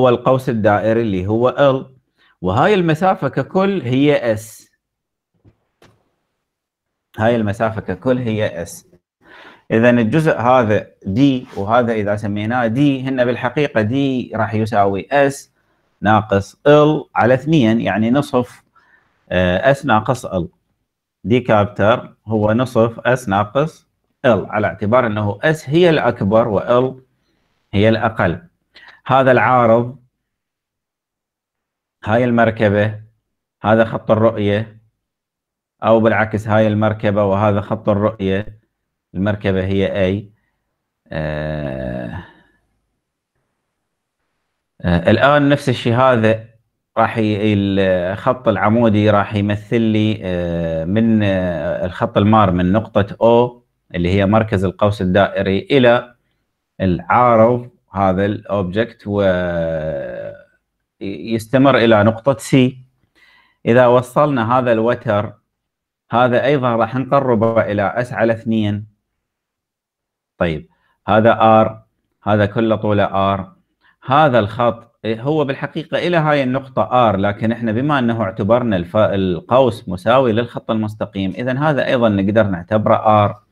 هو القوس الدائري اللي هو L وهاي المسافة ككل هي S هاي المسافة ككل هي S إذا الجزء هذا D وهذا إذا سميناه D هن بالحقيقة D راح يساوي S ناقص L على اثنين يعني نصف آه، S ناقص L دي كابتر هو نصف S ناقص L على اعتبار أنه S هي الأكبر و L هي الأقل هذا العارض هاي المركبة هذا خط الرؤية أو بالعكس هاي المركبة وهذا خط الرؤية المركبة هي A آه آه الآن نفس الشيء هذا راح الخط العمودي راح يمثل لي آه من آه، الخط المار من نقطة O اللي هي مركز القوس الدائري إلى العارض هذا الاوبجكت ويستمر الى نقطه سي اذا وصلنا هذا الوتر هذا ايضا راح نقربه الى اس على 2 طيب هذا ار هذا كله طوله ار هذا الخط هو بالحقيقه الى هاي النقطه ار لكن احنا بما انه اعتبرنا القوس مساوي للخط المستقيم اذا هذا ايضا نقدر نعتبره ار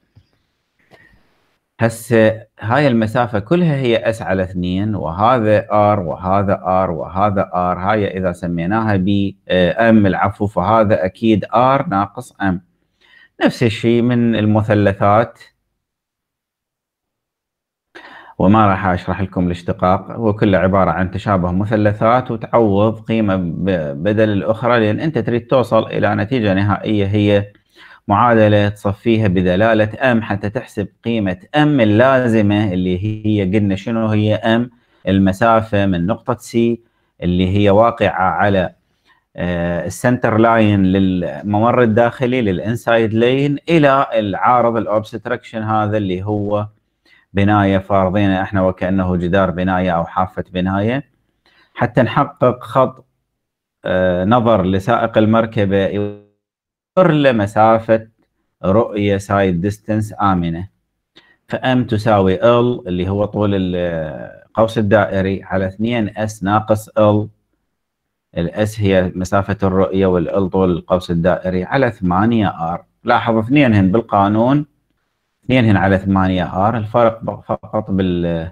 هسه هاي المسافة كلها هي اس على اثنين وهذا ار وهذا ار وهذا ار هاي اذا سميناها ب ام آه، العفو فهذا اكيد ار ناقص ام نفس الشيء من المثلثات وما راح اشرح لكم الاشتقاق هو كله عباره عن تشابه مثلثات وتعوض قيمه بدل الاخرى لان انت تريد توصل الى نتيجه نهائيه هي معادله تصفيها بدلاله ام حتى تحسب قيمه ام اللازمه اللي هي قلنا شنو هي ام المسافه من نقطه سي اللي هي واقعه على آه، السنتر لاين للممر الداخلي للانسايد لين الى العارض الاوبستراكشن هذا اللي هو بنايه فارضين احنا وكانه جدار بنايه او حافه بنايه حتى نحقق خط آه، نظر لسائق المركبه انظر لمسافة رؤية سايد ديستنس آمنة فأم تساوي L اللي هو طول القوس الدائري على 2 S ناقص L الاس هي مسافة الرؤية والال طول القوس الدائري على 8 ار لاحظ اثنينهن بالقانون اثنينهن على 8 ار الفرق فقط بال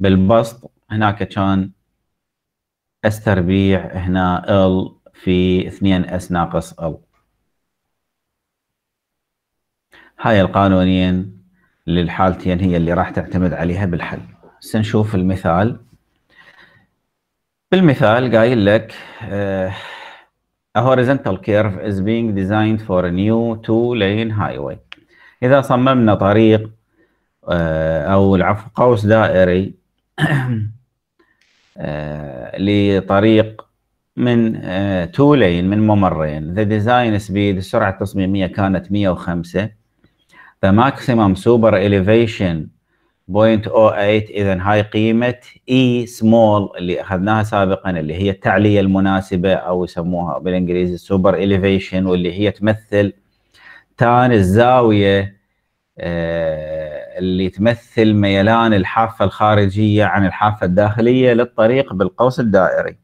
بالبسط هناك كان اس تربيع هنا ال في 2 اس ناقص ال هاي القانونين للحالتين هي اللي راح تعتمد عليها بالحل سنشوف المثال بالمثال قايل لك آه، a horizontal curve is being designed for a new two lane highway اذا صممنا طريق آه، او العفو قوس دائري آه، لطريق من two-lane من ممرين the design speed السرعه التصميميه كانت 105 The maximum super elevation 0.08 اذا هاي قيمه e small اللي اخذناها سابقا اللي هي التعليه المناسبه او يسموها بالانجليزي super elevation واللي هي تمثل تان الزاويه آه، اللي تمثل ميلان الحافه الخارجيه عن الحافه الداخليه للطريق بالقوس الدائري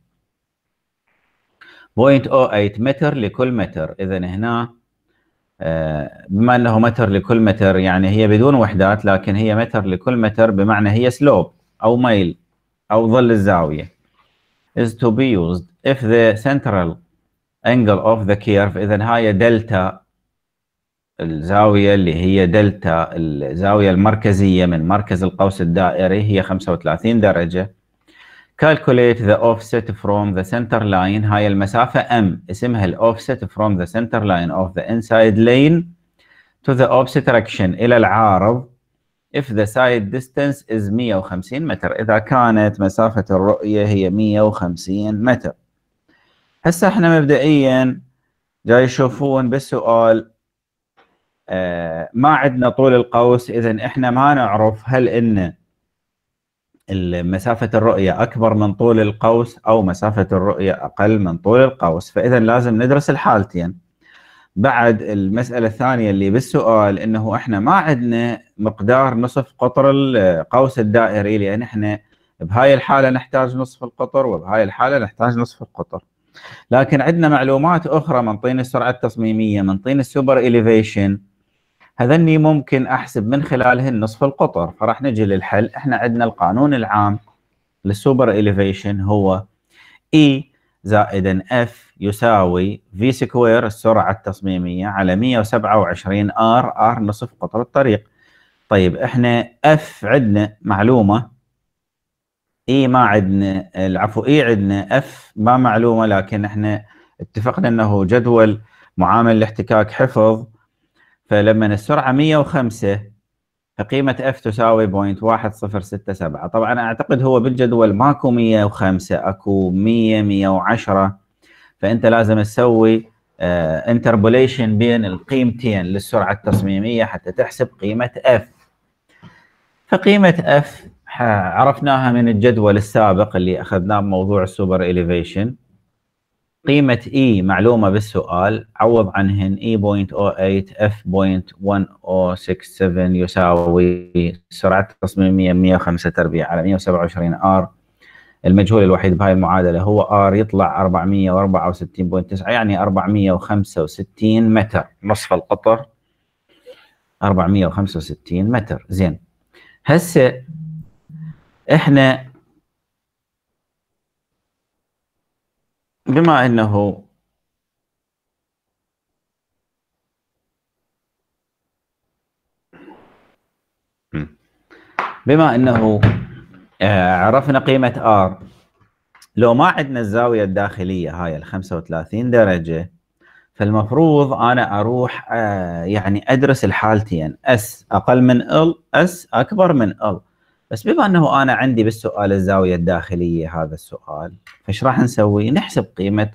0.08 متر لكل متر اذا هنا آه، بما انه متر لكل متر يعني هي بدون وحدات لكن هي متر لكل متر بمعنى هي سلوب او ميل او ظل الزاويه is to be used if the central angle of the curve اذا هاي دلتا الزاويه اللي هي دلتا الزاويه المركزيه من مركز القوس الدائري هي 35 درجه calculate the offset from the center line هاي المسافة M اسمها ال offset from the center line of the inside lane to the opposite direction إلى العارض if the side distance is 150 متر إذا كانت مسافة الرؤية هي 150 متر هسه احنا مبدئيا جاي يشوفون بالسؤال اه ما عندنا طول القوس إذا احنا ما نعرف هل إنه مسافة الرؤية أكبر من طول القوس أو مسافة الرؤية أقل من طول القوس فإذا لازم ندرس الحالتين بعد المسألة الثانية اللي بالسؤال أنه إحنا ما عندنا مقدار نصف قطر القوس الدائري لأن إحنا بهاي الحالة نحتاج نصف القطر وبهاي الحالة نحتاج نصف القطر لكن عندنا معلومات أخرى من طين السرعة التصميمية من طين السوبر إليفيشن هذني ممكن احسب من خلالهن نصف القطر فراح نجي للحل احنا عندنا القانون العام للسوبر إليفيشن هو E زائدا F يساوي V سكوير السرعة التصميمية على 127 R R نصف قطر الطريق طيب احنا F عندنا معلومة E ما عندنا العفو E عندنا F ما معلومة لكن احنا اتفقنا انه جدول معامل الاحتكاك حفظ فلما السرعه 105 فقيمه اف تساوي 0.1067 طبعا اعتقد هو بالجدول ماكو 105 اكو 100 110 فانت لازم تسوي انتربوليشن آه، بين القيمتين للسرعه التصميميه حتى تحسب قيمه اف فقيمه اف عرفناها من الجدول السابق اللي اخذناه بموضوع السوبر اليفيشن قيمة E معلومة بالسؤال عوض عنهن E.08 F.1067 يساوي سرعة التصميمية 105 تربيع على 127 R المجهول الوحيد بهاي المعادلة هو R يطلع 464.9 يعني 465 متر نصف القطر 465 متر زين هسه احنا بما أنه بما أنه آه، عرفنا قيمة R لو ما عندنا الزاوية الداخلية هاي ال 35 درجة فالمفروض أنا أروح آه، يعني أدرس الحالتين S أقل من L S أكبر من L بس بما انه انا عندي بالسؤال الزاويه الداخليه هذا السؤال فايش راح نسوي؟ نحسب قيمه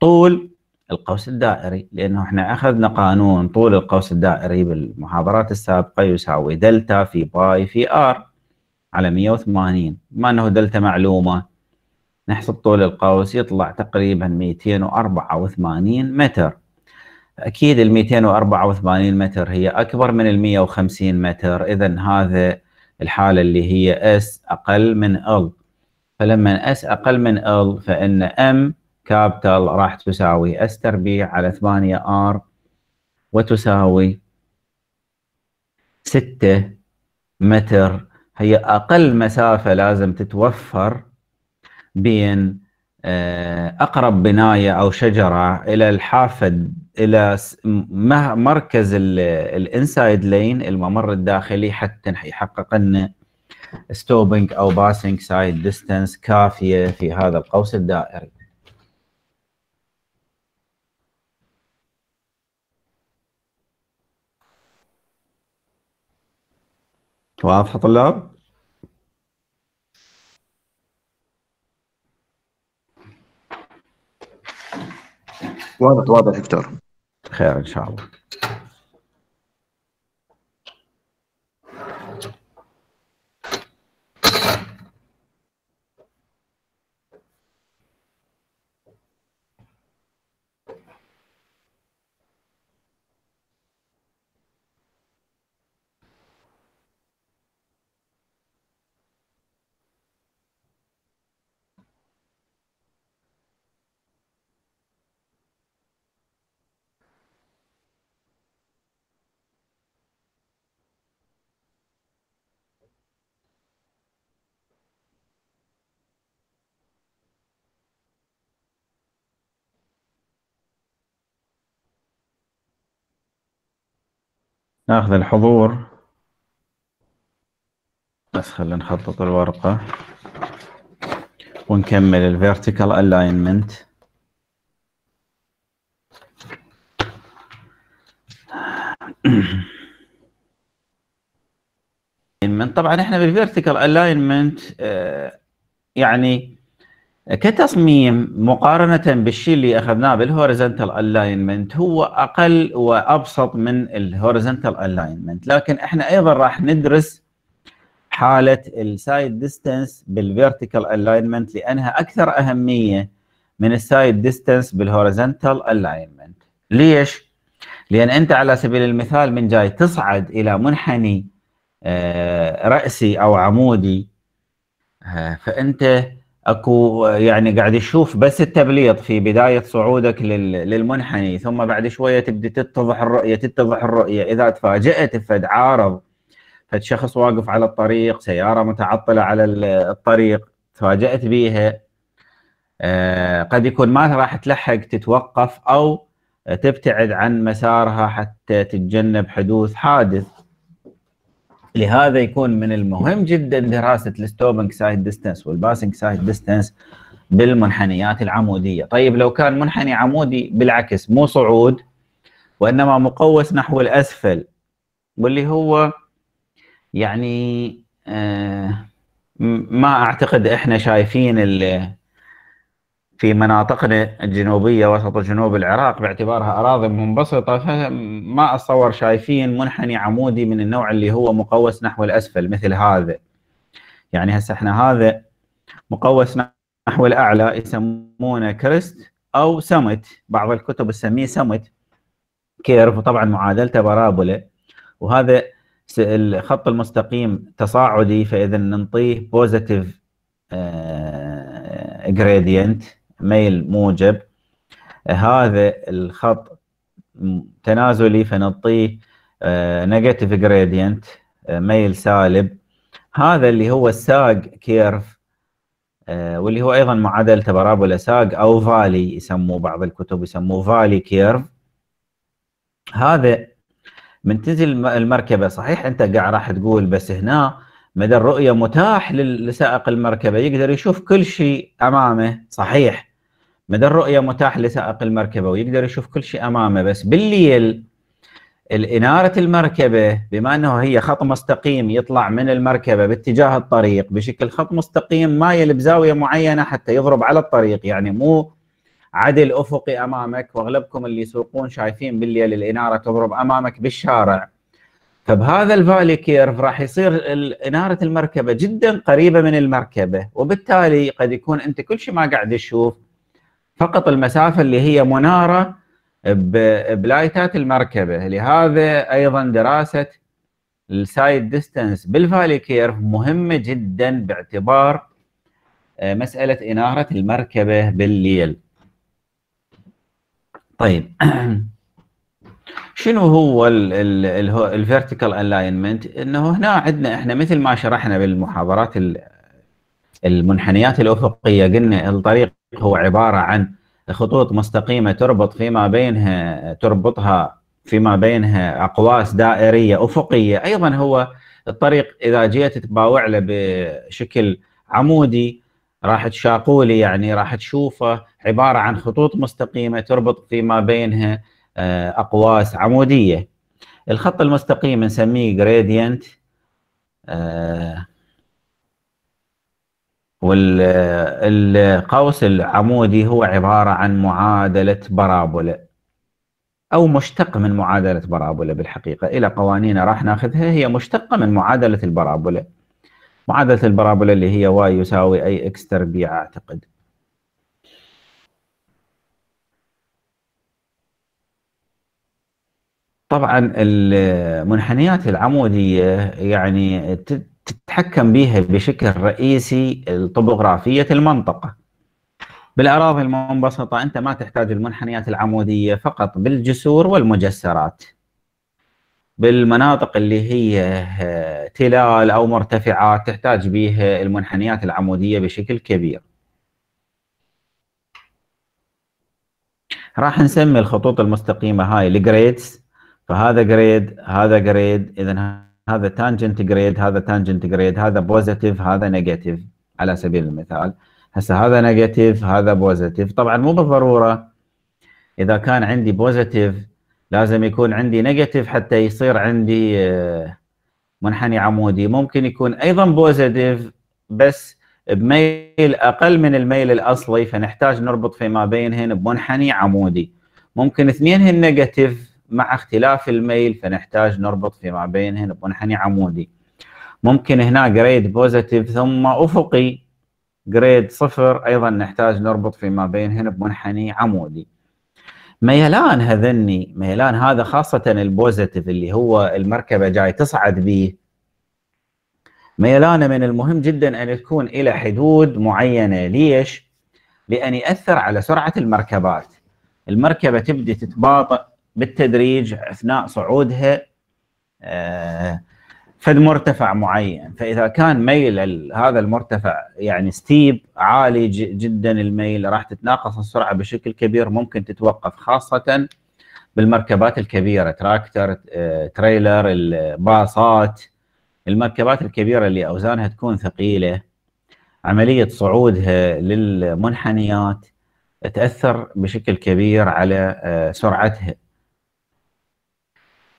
طول القوس الدائري لانه احنا اخذنا قانون طول القوس الدائري بالمحاضرات السابقه يساوي دلتا في باي في ار على 180 بما انه دلتا معلومه نحسب طول القوس يطلع تقريبا 284 متر اكيد ال 284 متر هي اكبر من ال 150 متر اذا هذا الحالة اللي هي S أقل من L فلما S أقل من L فإن M كابيتال راح تساوي S تربيع على 8 R وتساوي 6 متر هي أقل مسافة لازم تتوفر بين آه، أقرب بناية أو شجرة إلى الحافة الى مركز الانسايد لين الممر الداخلي حتى يحقق لنا ستوبنج او باسنج سايد ديستنس كافيه في هذا القوس الدائري. واضحه طلاب؟ واضح واضح دكتور خير ان شاء الله ناخذ الحضور بس خلينا نخطط الورقة ونكمل Vertical Alignment طبعا احنا Vertical Alignment آه، يعني كتصميم مقارنة بالشيء اللي أخذناه بالهوريزنتال الاينمنت هو أقل وأبسط من الهوريزنتال الاينمنت لكن إحنا أيضا راح ندرس حالة السايد ديستنس بالفيرتيكال الاينمنت لأنها أكثر أهمية من السايد ديستنس بالهوريزنتال الاينمنت ليش؟ لأن أنت على سبيل المثال من جاي تصعد إلى منحني آه، رأسي أو عمودي آه، فأنت اكو يعني قاعد تشوف بس التبليط في بدايه صعودك للمنحني ثم بعد شويه تبدي تتضح الرؤيه تتضح الرؤيه اذا تفاجات فد عارض فد شخص واقف على الطريق سياره متعطله على الطريق تفاجات بيها آه، قد يكون ما راح تلحق تتوقف او تبتعد عن مسارها حتى تتجنب حدوث حادث لهذا يكون من المهم جدا دراسه الستوبنج سايد ديستانس والباسنج سايد ديستانس بالمنحنيات العموديه، طيب لو كان منحني عمودي بالعكس مو صعود وانما مقوس نحو الاسفل واللي هو يعني آه ما اعتقد احنا شايفين في مناطقنا الجنوبية وسط جنوب العراق باعتبارها أراضي منبسطة فما أتصور شايفين منحني عمودي من النوع اللي هو مقوس نحو الأسفل مثل هذا يعني هسه احنا هذا مقوس نحو الأعلى يسمونه كريست أو سمت بعض الكتب تسميه سمت كيرف وطبعا معادلته برابولة وهذا الخط المستقيم تصاعدي فإذا ننطيه بوزيتيف جريدينت آه، ميل موجب هذا الخط تنازلي فنعطيه نيجاتيف جريدينت ميل سالب هذا اللي هو الساج كيرف آه، واللي هو ايضا معادله برابولا ساج او فالي يسموه بعض الكتب يسموه فالي كيرف هذا من تنزل المركبه صحيح انت قاعد راح تقول بس هنا مدى الرؤية متاح لسائق المركبة يقدر يشوف كل شيء أمامه صحيح مدى الرؤية متاح لسائق المركبة ويقدر يشوف كل شيء أمامه بس بالليل الإنارة المركبة بما أنه هي خط مستقيم يطلع من المركبة باتجاه الطريق بشكل خط مستقيم مايل بزاوية معينة حتى يضرب على الطريق يعني مو عدل أفقي أمامك وأغلبكم اللي يسوقون شايفين بالليل الإنارة تضرب أمامك بالشارع فبهذا الفالي كيرف راح يصير اناره المركبه جدا قريبه من المركبه وبالتالي قد يكون انت كل شيء ما قاعد تشوف فقط المسافه اللي هي مناره بلايتات المركبه لهذا ايضا دراسه السايد ديستنس بالفالي كيرف مهمه جدا باعتبار آه، مساله اناره المركبه بالليل طيب شنو هو الفيرتيكال الاينمنت انه هنا عندنا احنا مثل ما شرحنا بالمحاضرات المنحنيات الافقيه قلنا الطريق هو عباره عن خطوط مستقيمه تربط فيما بينها تربطها فيما بينها اقواس دائريه افقيه ايضا هو الطريق اذا جيت تتباوع له بشكل عمودي راح تشاقولي يعني راح تشوفه عباره عن خطوط مستقيمه تربط فيما بينها آه، أقواس عمودية الخط المستقيم نسميه gradient آه، والقوس العمودي هو عبارة عن معادلة برابوله أو مشتق من معادلة برابوله بالحقيقة إلى قوانين راح ناخذها هي مشتقة من معادلة البرابوله معادلة البرابوله اللي هي y يساوي أي اكس تربيع أعتقد طبعا المنحنيات العمودية يعني تتحكم بها بشكل رئيسي طبوغرافية المنطقة بالأراضي المنبسطة أنت ما تحتاج المنحنيات العمودية فقط بالجسور والمجسرات بالمناطق اللي هي آه، تلال أو مرتفعات تحتاج بها المنحنيات العمودية بشكل كبير راح نسمي الخطوط المستقيمة هاي الجريدز فهذا جريد هذا جريد اذا هذا تانجنت جريد هذا تانجنت جريد هذا بوزيتيف هذا نيجاتيف على سبيل المثال هسه هذا نيجاتيف هذا بوزيتيف طبعا مو بالضروره اذا كان عندي بوزيتيف لازم يكون عندي نيجاتيف حتى يصير عندي آه، منحني عمودي ممكن يكون ايضا بوزيتيف بس بميل اقل من الميل الاصلي فنحتاج نربط فيما بينهن بمنحني عمودي ممكن اثنينهن نيجاتيف مع اختلاف الميل فنحتاج نربط فيما بينهن بمنحني عمودي ممكن هنا جريد بوزيتيف ثم افقي جريد صفر ايضا نحتاج نربط فيما بينهن بمنحني عمودي ميلان هذني ميلان هذا خاصة البوزيتيف اللي هو المركبة جاي تصعد به ميلانه من المهم جدا أن تكون إلى حدود معينة ليش؟ لأن يأثر على سرعة المركبات المركبة تبدي تتباطأ بالتدريج اثناء صعودها آه، فد مرتفع معين فاذا كان ميل هذا المرتفع يعني ستيب عالي جدا الميل راح تتناقص السرعه بشكل كبير ممكن تتوقف خاصه بالمركبات الكبيره تراكتر آه، تريلر الباصات المركبات الكبيره اللي اوزانها تكون ثقيله عمليه صعودها للمنحنيات تاثر بشكل كبير على آه، سرعتها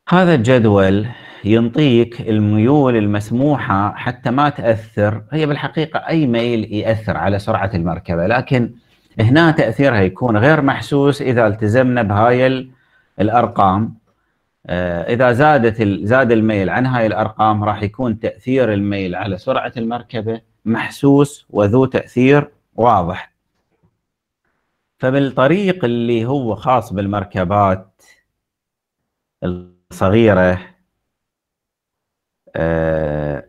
هذا الجدول ينطيك الميول المسموحة حتى ما تأثر هي بالحقيقة أي ميل يأثر على سرعة المركبة لكن هنا تأثيرها يكون غير محسوس إذا التزمنا بهاي الأرقام آه، إذا زادت زاد الميل عن هاي الأرقام راح يكون تأثير الميل على سرعة المركبة محسوس وذو تأثير واضح فبالطريق اللي هو خاص بالمركبات صغيرة آه،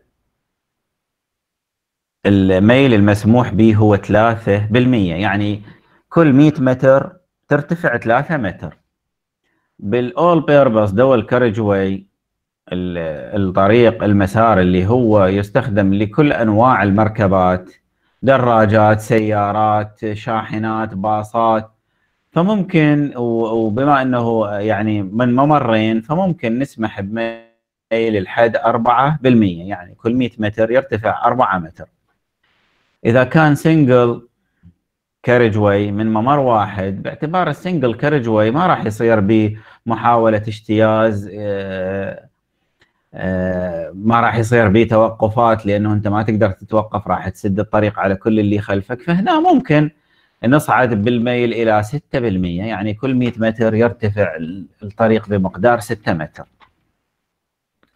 الميل المسموح به هو ثلاثة بالمية يعني كل 100 متر ترتفع 3 متر بالاول بيربس دول كارج واي الطريق المسار اللي هو يستخدم لكل انواع المركبات دراجات سيارات شاحنات باصات فممكن وبما انه يعني من ممرين فممكن نسمح بميل الحد 4% يعني كل 100 متر يرتفع 4 متر اذا كان سنجل كارج واي من ممر واحد باعتبار السنجل كارج واي ما راح يصير بمحاوله اجتياز آه، آه، ما راح يصير به توقفات لانه انت ما تقدر تتوقف راح تسد الطريق على كل اللي خلفك فهنا ممكن نصعد بالميل إلى 6% يعني كل 100 متر يرتفع الطريق بمقدار 6 متر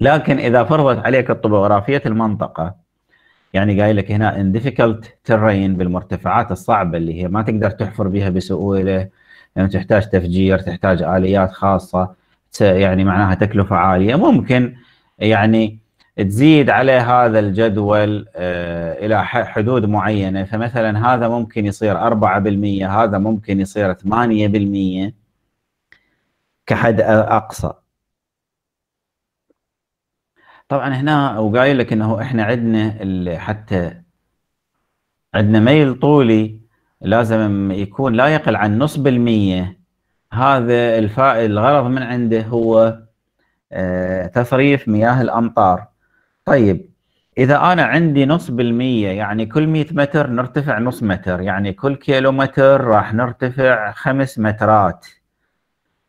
لكن إذا فرضت عليك الطبوغرافية المنطقة يعني قايل لك هنا ان difficult terrain بالمرتفعات الصعبة اللي هي ما تقدر تحفر بها بسهولة يعني تحتاج تفجير تحتاج آليات خاصة يعني معناها تكلفة عالية ممكن يعني تزيد على هذا الجدول آه، الى حدود معينه فمثلا هذا ممكن يصير 4% هذا ممكن يصير 8% كحد اقصى طبعا هنا وقايل لك انه احنا عندنا حتى عندنا ميل طولي لازم يكون لا يقل عن نص بالمية هذا الغرض من عنده هو آه، تصريف مياه الامطار طيب إذا أنا عندي نص بالمية يعني كل 100 متر نرتفع نص متر يعني كل كيلومتر راح نرتفع خمس مترات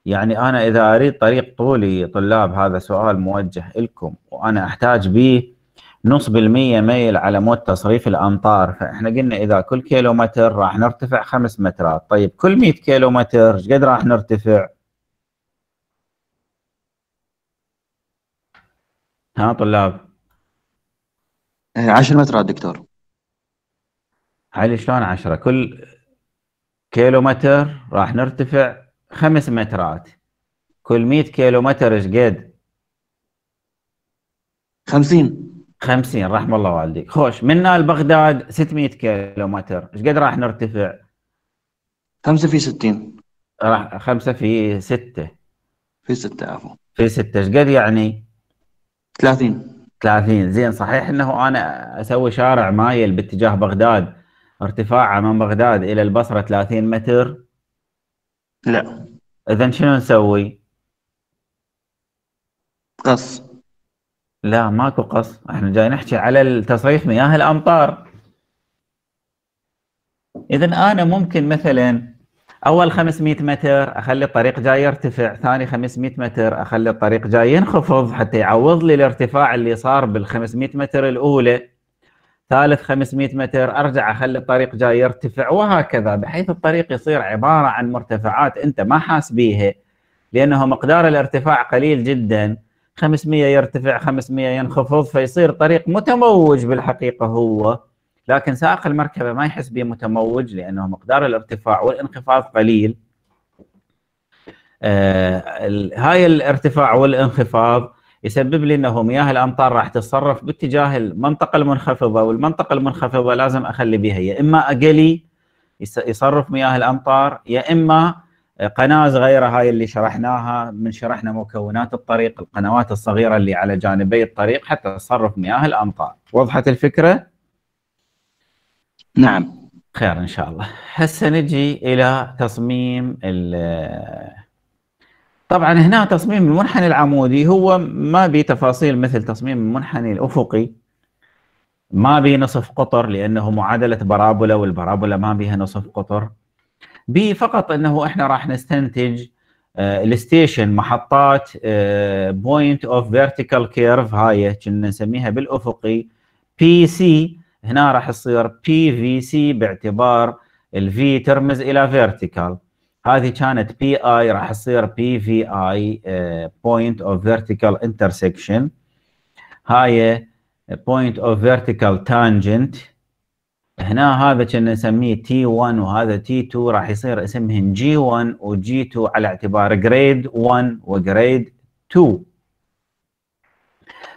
يعني أنا إذا أريد طريق طولي طلاب هذا سؤال موجه لكم وأنا أحتاج به نص بالمية ميل على مود تصريف الأمطار فإحنا قلنا إذا كل كيلومتر راح نرتفع خمس مترات طيب كل 100 كيلومتر ايش قد راح نرتفع؟ ها طلاب آه، 10 متر على هل شلون 10 كل كيلو متر راح نرتفع خمس مترات كل 100 كيلو متر ايش قد 50 50 رحم الله والديك خوش من لبغداد 600 كيلو متر ايش قد راح نرتفع 5 في 60 راح 5 في 6 في 6 عفوا في 6 ايش قد يعني 30 30 زين صحيح انه انا اسوي شارع مايل باتجاه بغداد ارتفاعه من بغداد الى البصره 30 متر لا اذا شنو نسوي؟ قص لا ماكو قص احنا جاي نحكي على تصريف مياه الامطار اذا انا ممكن مثلا اول 500 متر اخلي الطريق جاي يرتفع ثاني 500 متر اخلي الطريق جاي ينخفض حتى يعوض لي الارتفاع اللي صار بال 500 متر الاولى ثالث 500 متر ارجع اخلي الطريق جاي يرتفع وهكذا بحيث الطريق يصير عباره عن مرتفعات انت ما حاس بيها لانه مقدار الارتفاع قليل جدا 500 يرتفع 500 ينخفض فيصير طريق متموج بالحقيقه هو لكن سائق المركبه ما يحس به متموج لانه مقدار الارتفاع والانخفاض قليل آه هاي الارتفاع والانخفاض يسبب لي انه مياه الامطار راح تتصرف باتجاه المنطقه المنخفضه والمنطقه المنخفضه لازم اخلي بها يا اما اقلي يصرف مياه الامطار يا اما قناه صغيره هاي اللي شرحناها من شرحنا مكونات الطريق القنوات الصغيره اللي على جانبي الطريق حتى تصرف مياه الامطار وضحت الفكره نعم خير ان شاء الله هسه نجي الى تصميم ال طبعا هنا تصميم المنحني العمودي هو ما به تفاصيل مثل تصميم المنحني الافقي ما به نصف قطر لانه معادله برابولا والبرابولا ما بها نصف قطر به فقط انه احنا راح نستنتج آه، الستيشن محطات بوينت اوف فيرتيكال كيرف هاي كنا نسميها بالافقي بي سي هنا راح يصير بي في سي باعتبار الفي ترمز الى فيرتيكال هذه كانت بي اي راح تصير بي في اي بوينت اوف فيرتيكال انترسكشن هاي بوينت اوف فيرتيكال تانجنت هنا هذا كنا نسميه تي 1 وهذا تي 2 راح يصير اسمهن جي 1 وجي 2 على اعتبار جريد 1 وجريد 2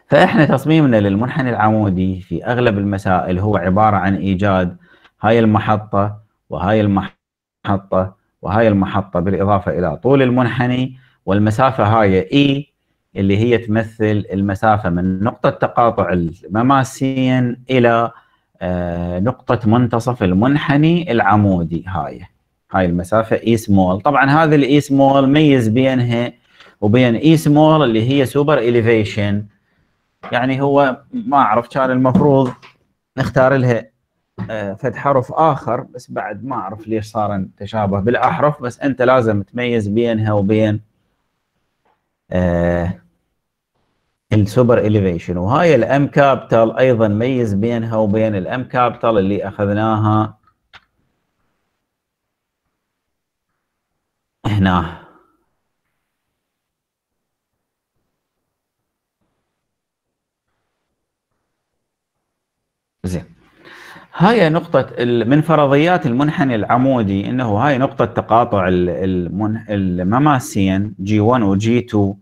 فاحنا تصميمنا للمنحني العمودي في اغلب المسائل هو عباره عن ايجاد هاي المحطه وهاي المحطه وهاي المحطه بالاضافه الى طول المنحني والمسافه هاي اي e اللي هي تمثل المسافه من نقطه تقاطع المماسيا الى آه، نقطه منتصف المنحني العمودي هاي هاي المسافه اي e سمول طبعا هذه الاي سمول e ميز بينها وبين اي سمول اللي هي سوبر اليفيشن يعني هو ما اعرف كان المفروض نختار لها آه، فد حرف اخر بس بعد ما اعرف ليش صار تشابه بالاحرف بس انت لازم تميز بينها وبين آه السوبر اليفيشن وهاي الام كابيتال ايضا ميز بينها وبين الام كابيتال اللي اخذناها هنا زين هاي نقطة من فرضيات المنحني العمودي انه هاي نقطة تقاطع المماسين جي 1 وجي 2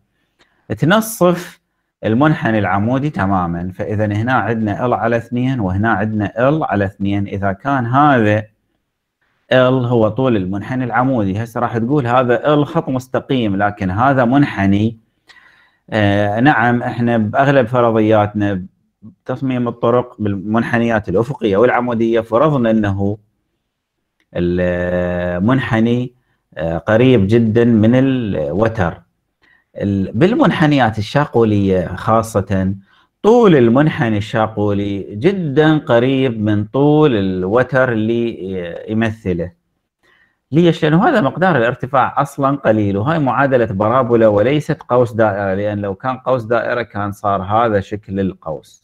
تنصف المنحني العمودي تماما فاذا هنا عندنا ال على 2 وهنا عندنا ال على 2 اذا كان هذا ال هو طول المنحني العمودي هسه راح تقول هذا ال خط مستقيم لكن هذا منحني آه نعم احنا باغلب فرضياتنا تصميم الطرق بالمنحنيات الأفقية والعمودية فرضنا أنه المنحني آه، قريب جدا من الوتر بالمنحنيات الشاقولية خاصة طول المنحني الشاقولي جدا قريب من طول الوتر اللي آه، يمثله ليش؟ لأنه هذا مقدار الارتفاع أصلا قليل وهاي معادلة برابولا وليست قوس دائرة لأن لو كان قوس دائرة كان صار هذا شكل القوس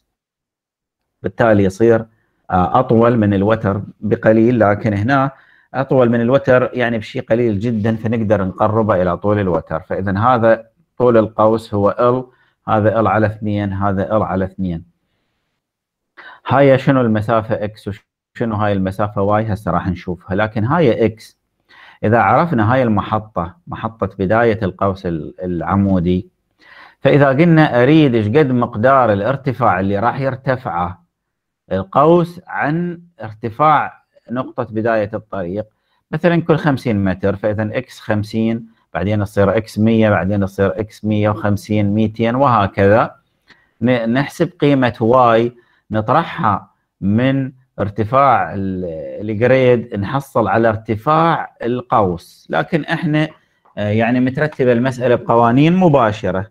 بالتالي يصير آه، اطول من الوتر بقليل لكن هنا اطول من الوتر يعني بشيء قليل جدا فنقدر نقربه الى طول الوتر فاذا هذا طول القوس هو ال هذا ال على 2 هذا ال على 2 هاي شنو المسافه اكس وشنو هاي المسافه واي هسه راح نشوفها لكن هاي اكس اذا عرفنا هاي المحطه محطه بدايه القوس العمودي فاذا قلنا اريد ايش قد مقدار الارتفاع اللي راح يرتفعه القوس عن ارتفاع نقطة بداية الطريق مثلا كل 50 متر فإذا اكس 50 بعدين تصير اكس 100 بعدين تصير اكس 150 200 وهكذا نحسب قيمة واي نطرحها من ارتفاع الجريد نحصل على ارتفاع القوس لكن احنا آه، يعني مترتبة المسألة بقوانين مباشرة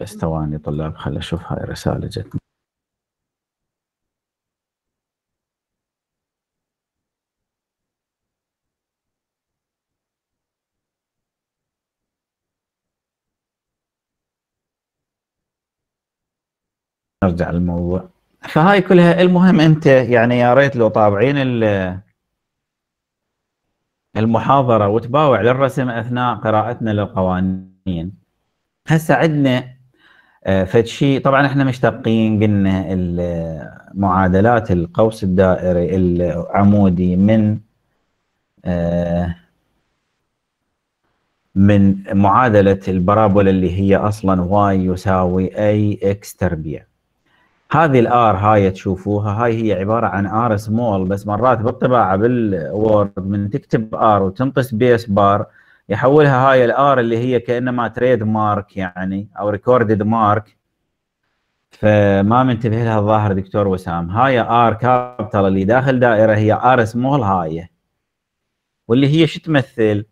بس ثواني طلاب خل اشوف هاي رسالة جتني نرجع للموضوع فهاي كلها المهم انت يعني يا ريت لو طابعين المحاضره وتباوع للرسم اثناء قراءتنا للقوانين هسه عندنا آه، فتشي طبعا احنا مشتقين قلنا المعادلات القوس الدائري العمودي من آه، من معادلة البرابولا اللي هي أصلا واي يساوي اي اكس تربيع هذه الار هاي تشوفوها هاي هي عبارة عن ار سمول بس مرات بالطباعة بالوورد من تكتب ار وتنقص سبيس بار يحولها هاي الار اللي هي كانما تريد مارك يعني او ريكوردد مارك فما منتبه لها الظاهر دكتور وسام هاي ار كابيتال اللي داخل دائره هي ار سمول هاي واللي هي شو تمثل؟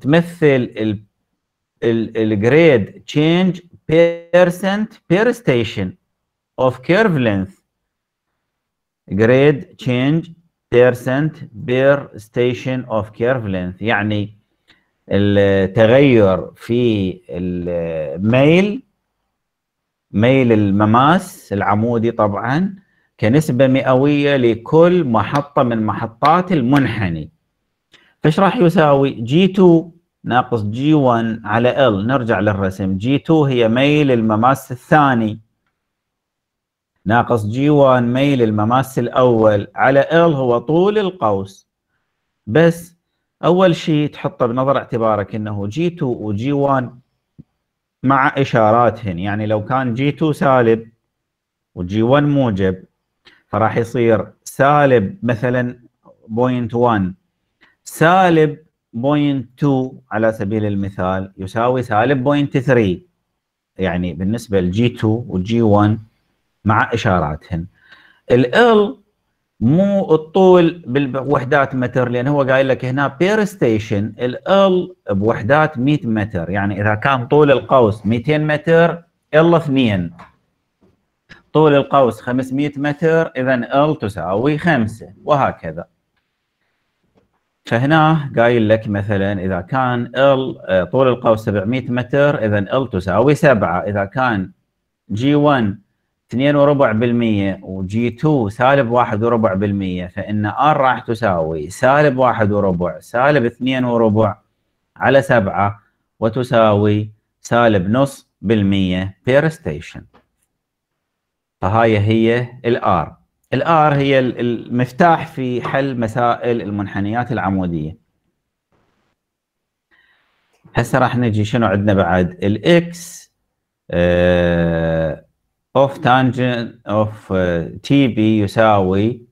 تمثل الجريد تشينج بيرسنت بير ستيشن اوف كيرف لينث جريد تشينج بيرسنت بير ستيشن اوف كيرف لينث يعني التغير في الميل ميل المماس العمودي طبعا كنسبة مئوية لكل محطة من محطات المنحني فايش راح يساوي G2 ناقص G1 على L نرجع للرسم G2 هي ميل المماس الثاني ناقص G1 ميل المماس الأول على L هو طول القوس بس اول شيء تحطه بنظر اعتبارك انه جي 2 وجي 1 مع اشاراتهن يعني لو كان جي 2 سالب وجي 1 موجب فراح يصير سالب مثلا بوينت 1 سالب بوينت 2 على سبيل المثال يساوي سالب بوينت 3 يعني بالنسبه لجي 2 وجي 1 مع اشاراتهن ال مو الطول بالوحدات متر لان هو قايل لك هنا بير ستيشن ال بوحدات 100 متر يعني اذا كان طول القوس 200 متر ال 2 طول القوس 500 متر اذا ال تساوي 5 وهكذا فهنا قايل لك مثلا اذا كان ال آه، طول القوس 700 متر اذا ال تساوي 7 اذا كان جي 1 2 وربع بالمية وجي 2 سالب واحد وربع بالمية فإن R راح تساوي سالب واحد وربع سالب اثنين وربع على سبعة وتساوي سالب نص بالمية بير ستيشن فهاي هي الآر الآر هي المفتاح في حل مسائل المنحنيات العمودية هسه راح نجي شنو عندنا بعد الإكس آه اوف تانجنت اوف تي بي يساوي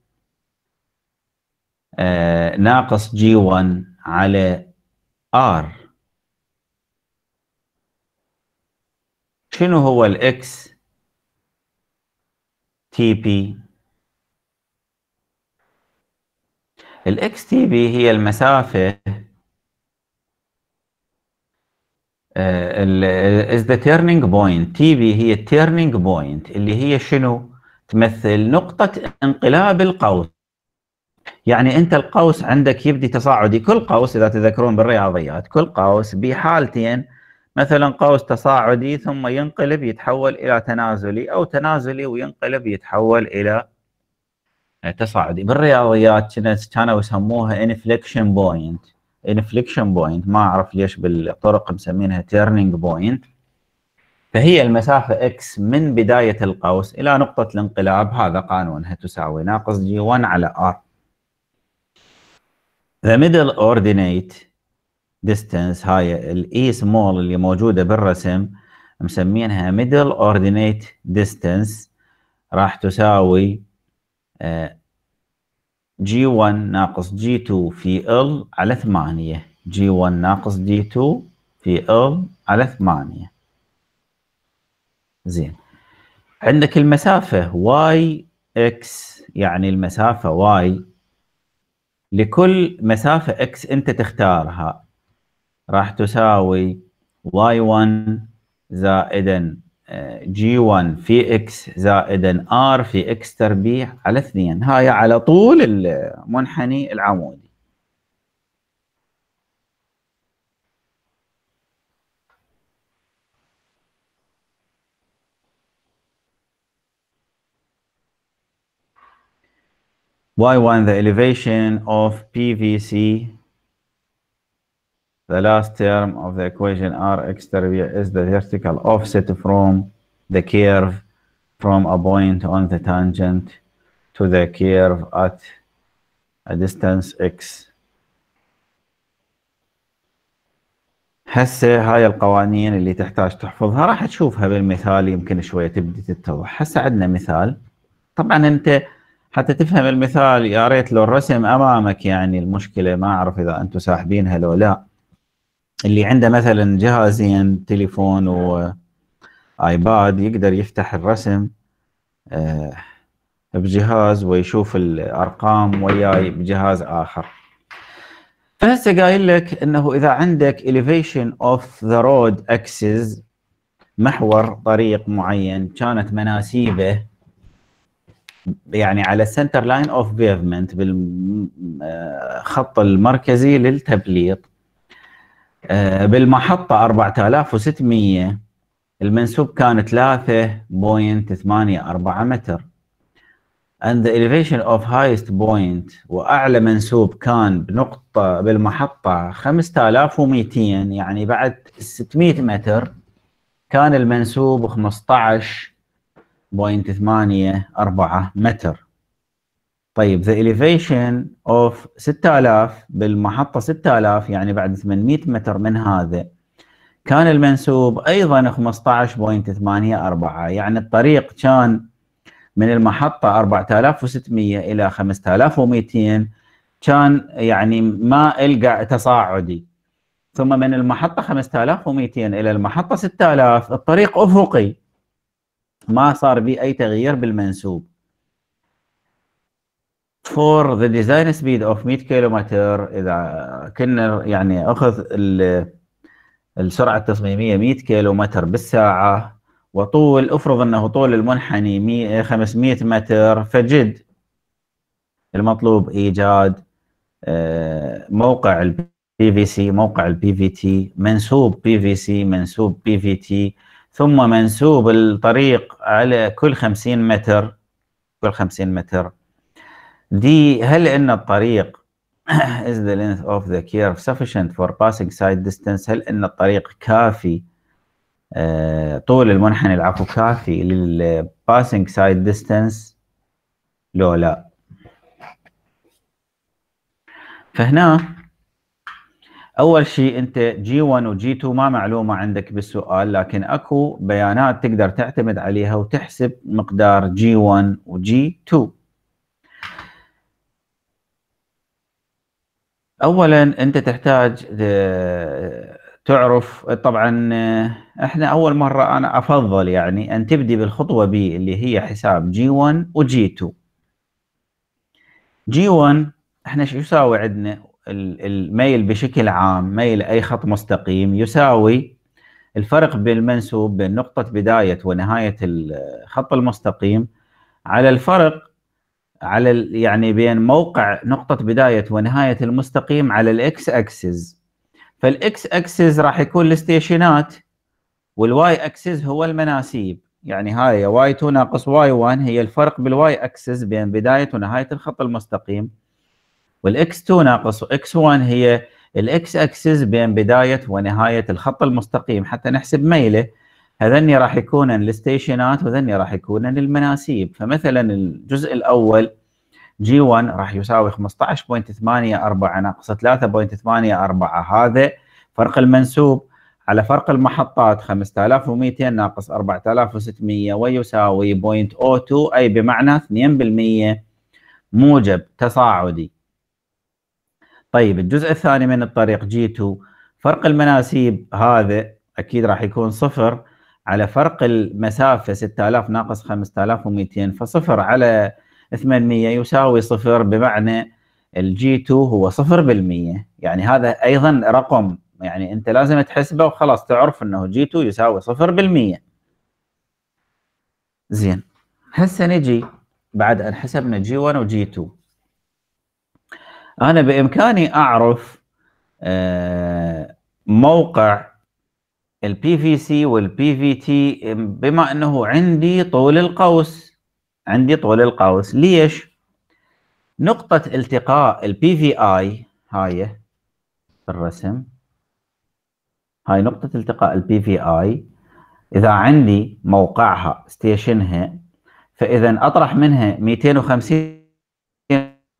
uh, ناقص جي 1 على ار شنو هو الاكس تي بي الاكس تي بي هي المسافه از ذا تيرنينج بوينت تي بي هي التيرنينج بوينت اللي هي شنو تمثل نقطة انقلاب القوس يعني انت القوس عندك يبدي تصاعدي كل قوس اذا تذكرون بالرياضيات كل قوس بحالتين مثلا قوس تصاعدي ثم ينقلب يتحول الى تنازلي او تنازلي وينقلب يتحول الى تصاعدي بالرياضيات كانوا يسموها انفليكشن بوينت انفليكشن بوينت ما اعرف ليش بالطرق مسمينها تيرنينج بوينت فهي المسافة x من بداية القوس إلى نقطة الانقلاب هذا قانونها تساوي ناقص g1 على r. The middle ordinate distance هاي الاي سمول e small اللي موجودة بالرسم مسمينها middle ordinate distance راح تساوي آه، g 1 ناقص g 2 في ال على 8 g 1 ناقص g 2 في ال على 8 زين عندك المسافة YX يعني المسافة Y لكل مسافة X انت تختارها راح تساوي y1 زائدا جي 1 في اكس زائدا ار في اكس تربيع على 2 هاي على طول المنحني العمودي y1 the elevation of PVC The last term of the equation Rx تربيع is the vertical offset from the curve from a point on the tangent to the curve at a distance x هسه هاي القوانين اللي تحتاج تحفظها راح تشوفها بالمثال يمكن شوية تبدي تتضح هسه عندنا مثال طبعا انت حتى تفهم المثال يا ريت لو الرسم امامك يعني المشكلة ما اعرف اذا انتم ساحبينها لو لا اللي عنده مثلا جهازين تليفون وايباد يقدر يفتح الرسم آه، بجهاز ويشوف الارقام وياي بجهاز اخر فهسه قايل لك انه اذا عندك elevation of the road axis محور طريق معين كانت مناسيبه يعني على center line of pavement بالخط آه، المركزي للتبليط آه، بالمحطة 4600 المنسوب كان 3.84 متر and the elevation of highest point وأعلى منسوب كان بنقطة بالمحطة 5200 يعني بعد 600 متر كان المنسوب 15.84 متر طيب the elevation of 6000 بالمحطة 6000 يعني بعد 800 متر من هذا كان المنسوب أيضا 15.84 يعني الطريق كان من المحطة 4600 إلى 5200 كان يعني ما القى تصاعدي ثم من المحطة 5200 إلى المحطة 6000 الطريق أفقي ما صار به أي تغيير بالمنسوب for the design speed of 100 كيلومتر اذا كنا يعني اخذ السرعه التصميميه 100 كيلومتر بالساعه وطول افرض انه طول المنحني 500 متر فجد المطلوب ايجاد آه، موقع البي في سي موقع البي في تي منسوب بي في سي منسوب بي في تي ثم منسوب الطريق على كل 50 متر كل 50 متر دي هل ان الطريق is the length of the curve sufficient for passing side distance هل ان الطريق كافي آه، طول المنحني العفو كافي passing سايد ديستانس لو لا فهنا اول شيء انت جي 1 وجي 2 ما معلومه عندك بالسؤال لكن اكو بيانات تقدر تعتمد عليها وتحسب مقدار جي 1 وجي 2 اولا انت تحتاج تعرف طبعا احنا اول مره انا افضل يعني ان تبدي بالخطوه بي اللي هي حساب جي 1 وجي 2 جي 1 احنا شو يساوي عندنا الميل بشكل عام ميل اي خط مستقيم يساوي الفرق بين المنسوب بين نقطه بدايه ونهايه الخط المستقيم على الفرق على يعني بين موقع نقطة بداية ونهاية المستقيم على الاكس اكسس فالاكس اكسس راح يكون الستيشنات والواي اكسس هو المناسيب يعني هاي واي 2 ناقص واي 1 هي الفرق بالواي اكسس بين بداية ونهاية الخط المستقيم والاكس 2 ناقص اكس 1 هي الاكس اكسس بين بداية ونهاية الخط المستقيم حتى نحسب ميله هذني راح يكون الستيشنات وذني راح يكون المناسيب فمثلا الجزء الاول جي 1 راح يساوي 15.84 ناقص 3.84 هذا فرق المنسوب على فرق المحطات 5200 ناقص 4600 ويساوي 0.02 أي بمعنى 2% موجب تصاعدي طيب الجزء الثاني من الطريق جي 2 فرق المناسيب هذا أكيد راح يكون صفر على فرق المسافه 6000 ناقص 5200 فصفر على 800 يساوي صفر بمعنى الجي 2 هو صفر بالمية يعني هذا ايضا رقم يعني انت لازم تحسبه وخلاص تعرف انه جي 2 يساوي صفر بالمية زين هسه نجي بعد ان حسبنا جي 1 وجي 2 انا بامكاني اعرف آه، موقع البي في سي والبي في تي بما انه عندي طول القوس عندي طول القوس ليش؟ نقطة التقاء البي في اي هاي بالرسم هاي نقطة التقاء البي في اي اذا عندي موقعها ستيشنها فاذا اطرح منها 250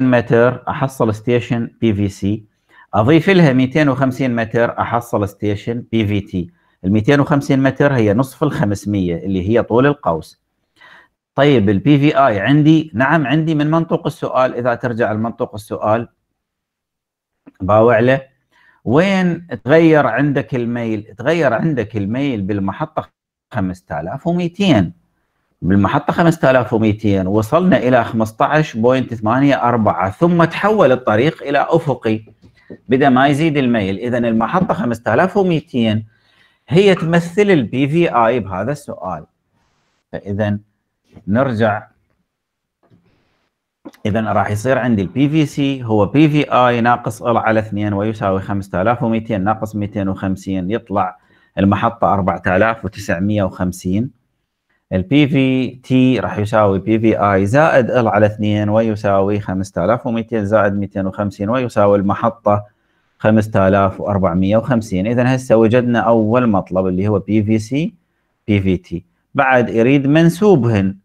متر احصل ستيشن بي في سي اضيف لها 250 متر احصل ستيشن بي في تي ال 250 متر هي نصف ال 500 اللي هي طول القوس طيب البي في اي عندي نعم عندي من منطوق السؤال اذا ترجع لمنطوق السؤال باوع له وين تغير عندك الميل تغير عندك الميل بالمحطه 5200 بالمحطه 5200 وصلنا الى 15.84 ثم تحول الطريق الى افقي بدا ما يزيد الميل اذا المحطه 5200 هي تمثل البي في اي بهذا السؤال فاذا نرجع اذا راح يصير عندي البي في سي هو بي في اي ناقص ال على 2 ويساوي 5200 ناقص 250 يطلع المحطه 4950 البي في تي راح يساوي بي في اي زائد ال على 2 ويساوي 5200 زائد 250 ويساوي المحطه 5450 اذا هسه وجدنا اول مطلب اللي هو بي في سي بي في تي بعد اريد منسوبهن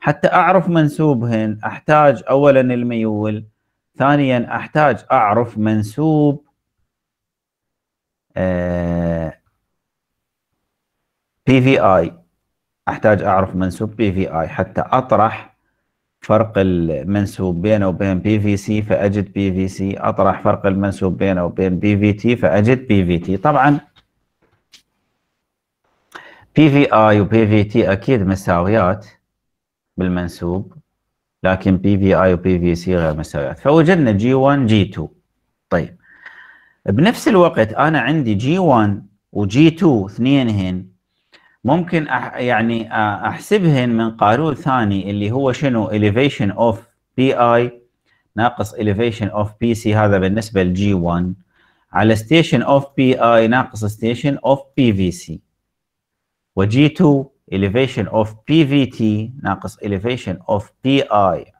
حتى اعرف منسوبهن احتاج اولا الميول ثانيا احتاج اعرف منسوب بي في اي احتاج اعرف منسوب بي في اي حتى اطرح فرق المنسوب بينه وبين بي في سي فأجد بي في سي أطرح فرق المنسوب بينه وبين بي في تي فأجد بي في تي طبعا بي في اي وبي في تي أكيد مساويات بالمنسوب لكن بي في اي وبي في سي غير مساويات فوجدنا جي 1 جي 2 طيب بنفس الوقت أنا عندي جي 1 وجي 2 اثنينهن ممكن أح يعني احسبهن من قانون ثاني اللي هو شنو elevation of bi ناقص elevation of bc هذا بالنسبه لجي 1 على station of bi ناقص station of pvc وجي 2 elevation of pvt ناقص elevation of bi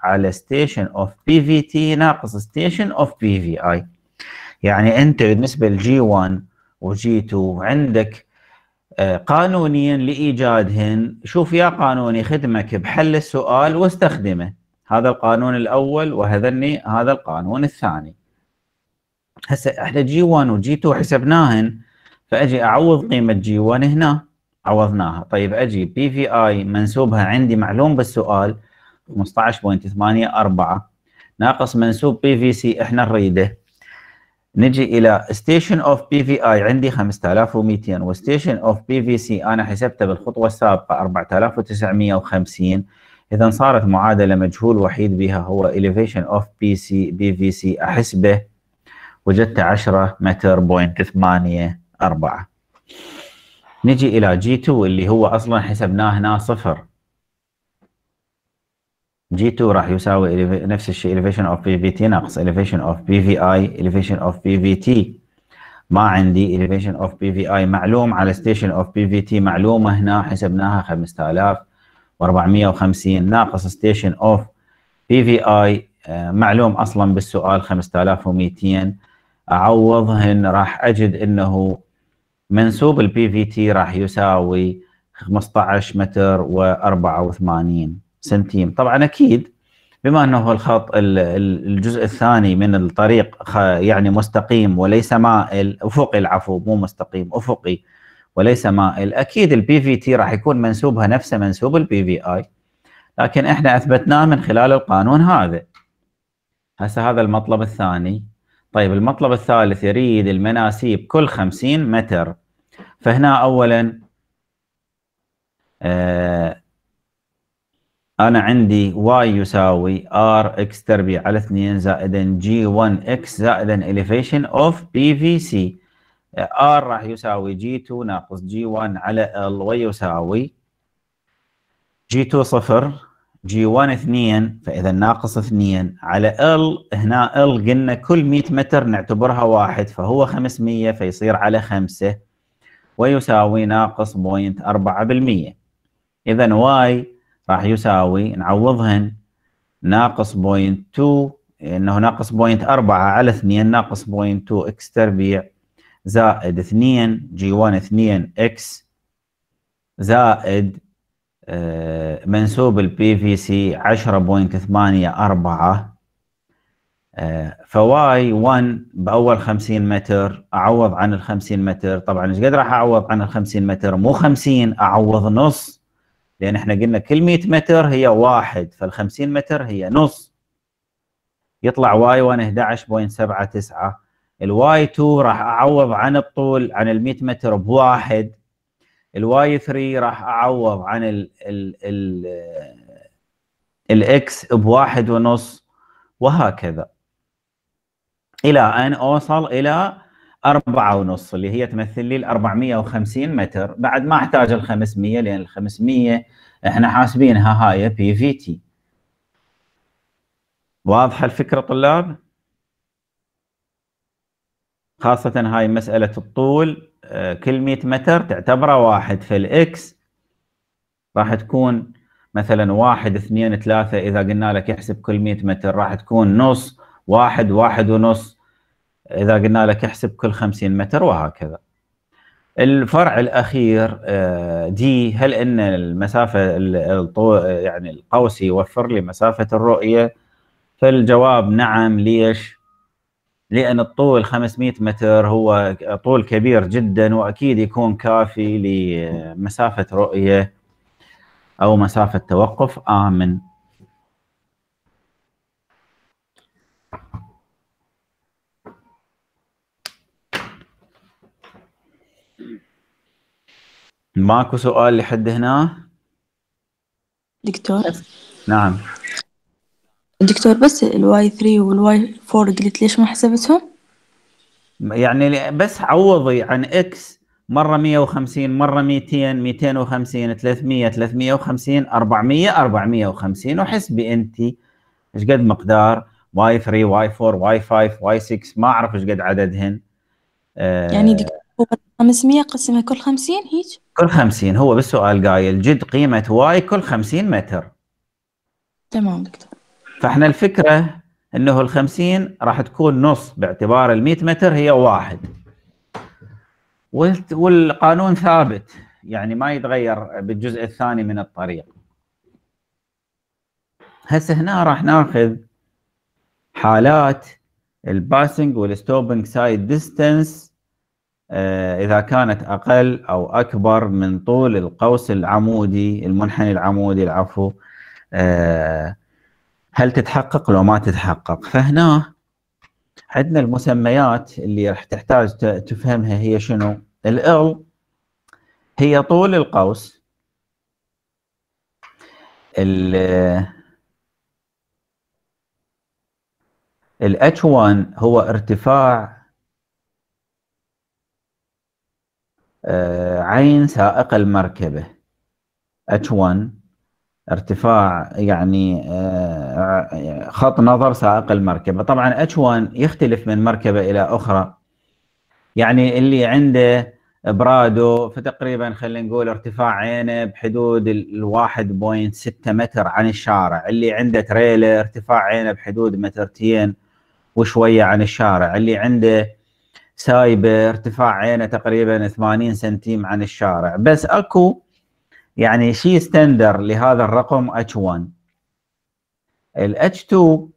على station of pvt ناقص station of pvi يعني انت بالنسبه لجي 1 وجي 2 عندك قانونيا لايجادهن شوف يا قانوني خدمك بحل السؤال واستخدمه هذا القانون الاول وهذني هذا القانون الثاني هسه احنا جي 1 وجي 2 حسبناهن فاجي اعوض قيمه جي 1 هنا عوضناها طيب اجي بي في اي منسوبها عندي معلوم بالسؤال 15.84 ناقص منسوب بي في سي احنا نريده نجي الى ستيشن اوف بي في اي عندي 5200 وستيشن اوف بي في سي انا حسبته بالخطوه السابقه 4950 اذا صارت معادله مجهول وحيد بها هو اليفيشن اوف بي سي بي في سي احسبه وجدت 10 متر بوينت 8 4 نجي الى جي 2 اللي هو اصلا حسبناه هنا صفر جي 2 راح يساوي نفس الشيء elevation of PVT ناقص elevation of PVI elevation of PVT ما عندي elevation of PVI معلوم على station of PVT معلومة هنا حسبناها 5450 ناقص station of PVI آه، معلوم أصلا بالسؤال 5200 أعوضهن راح أجد أنه منسوب البي في تي راح يساوي 15 متر و84 سنتيم طبعا اكيد بما انه الخط الجزء الثاني من الطريق يعني مستقيم وليس مائل افقي العفو مو مستقيم افقي وليس مائل اكيد البي في تي راح يكون منسوبها نفسه منسوب البي في اي لكن احنا اثبتناه من خلال القانون هذا هسه هذا المطلب الثاني طيب المطلب الثالث يريد المناسيب كل 50 متر فهنا اولا آه انا عندي واي يساوي ار اكس تربيع على 2 زايد جي 1 اكس زائد اليفيشن اوف بي في سي ار راح يساوي جي 2 ناقص جي 1 على ال ويساوي جي 2 صفر جي 1 2 فاذا ناقص 2 على ال هنا ال قلنا كل 100 متر نعتبرها واحد فهو 500 فيصير على 5 ويساوي ناقص بوينت 4% اذا واي راح يساوي نعوضهن ناقص بوينت 2 انه ناقص بوينت 4 على 2 ناقص بوينت 2 اكس تربيع زائد 2 جي 1 2 اكس زائد آه، منسوب البي في سي 10.84 فواي 1 باول 50 متر اعوض عن ال 50 متر طبعا ايش قد راح اعوض عن ال 50 متر مو 50 اعوض نص لان احنا قلنا كل 100 متر هي واحد فال 50 متر هي نص يطلع واي 1 11.79 الواي 2 راح اعوض عن الطول عن ال 100 متر بواحد الواي 3 راح اعوض عن ال ال ال الاكس بواحد ونص وهكذا الى ان اوصل الى أربعة ونص اللي هي تمثل لي ال 450 متر بعد ما أحتاج ال 500 لأن ال 500 إحنا حاسبينها هاي بي في تي واضحة الفكرة طلاب؟ خاصة هاي مسألة الطول آه، كل 100 متر تعتبره واحد فالإكس راح تكون مثلا واحد اثنين ثلاثة إذا قلنا لك يحسب كل 100 متر راح تكون نص واحد واحد ونص اذا قلنا لك احسب كل 50 متر وهكذا الفرع الاخير دي آه، هل ان المسافه الطو... يعني القوس يوفر لي مسافه الرؤيه فالجواب نعم ليش لان الطول 500 متر هو طول كبير جدا واكيد يكون كافي لمسافه رؤيه او مسافه توقف امن ماكو سؤال لحد هنا دكتور نعم دكتور بس الواي 3 والواي 4 قلت ليش ما حسبتهم يعني بس عوضي عن اكس مره 150 مره 200 250 300 350 400 450 وحسبي انت ايش قد مقدار واي 3 واي 4 واي 5 واي 6 ما اعرف ايش قد عددهن آه، يعني دكتور 500 قسمها كل 50 هيك كل 50 هو بالسؤال قايل جد قيمة واي كل 50 متر تمام دكتور فاحنا الفكرة انه ال 50 راح تكون نص باعتبار ال 100 متر هي واحد والقانون ثابت يعني ما يتغير بالجزء الثاني من الطريق هسه هنا راح ناخذ حالات الباسنج والستوبنج سايد ديستنس آه، إذا كانت أقل أو أكبر من طول القوس العمودي المنحني العمودي العفو آه، هل تتحقق لو ما تتحقق فهنا عندنا المسميات اللي راح تحتاج تفهمها هي شنو الال هي طول القوس ال ال H1 هو ارتفاع آه، عين سائق المركبة H1 ارتفاع يعني آه، خط نظر سائق المركبة طبعا H1 يختلف من مركبة إلى أخرى يعني اللي عنده برادو فتقريبا خلينا نقول ارتفاع عينه بحدود ال 1.6 متر عن الشارع اللي عنده تريلر ارتفاع عينه بحدود مترتين وشويه عن الشارع اللي عنده سايبه ارتفاع عينه تقريبا 80 سنتيم عن الشارع بس اكو يعني شيء ستاندر لهذا الرقم اتش 1 الاتش 2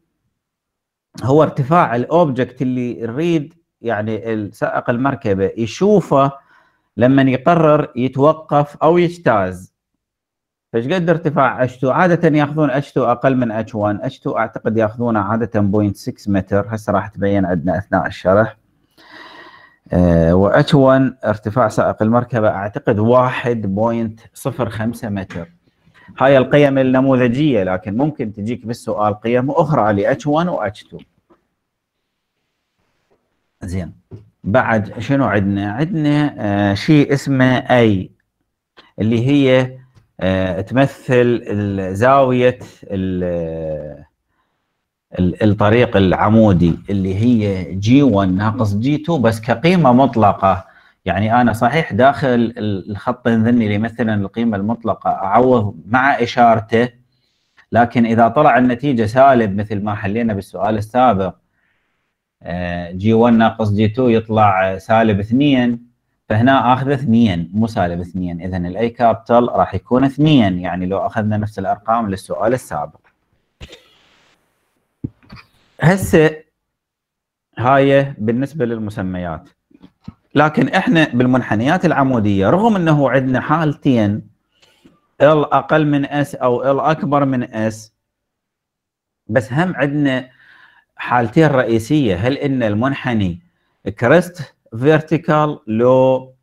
هو ارتفاع الاوبجكت اللي يريد يعني سائق المركبه يشوفه لما يقرر يتوقف او يجتاز فايش قد ارتفاع اتش 2 عاده ياخذون اتش 2 اقل من اتش 1 اتش 2 اعتقد ياخذونه عاده 0.6 متر هسه راح تبين عندنا اثناء الشرح آه، واتش 1 ارتفاع سائق المركبه اعتقد 1.05 متر هاي القيم النموذجيه لكن ممكن تجيك بالسؤال قيم اخرى لاتش 1 واتش 2 زين بعد شنو عندنا؟ عندنا آه شيء اسمه اي اللي هي آه تمثل زاويه الطريق العمودي اللي هي جي 1 ناقص جي 2 بس كقيمه مطلقه يعني انا صحيح داخل الخط الذني اللي مثلا القيمه المطلقه اعوض مع اشارته لكن اذا طلع النتيجه سالب مثل ما حلينا بالسؤال السابق آه، جي 1 ناقص جي 2 يطلع سالب 2 فهنا اخذ 2 مو سالب 2 اذا الاي كابيتال راح يكون 2 يعني لو اخذنا نفس الارقام للسؤال السابق هسه هاي بالنسبه للمسميات لكن احنا بالمنحنيات العموديه رغم انه عندنا حالتين ال اقل من اس او ال اكبر من اس بس هم عندنا حالتين رئيسيه هل ان المنحني كريست فيرتيكال لو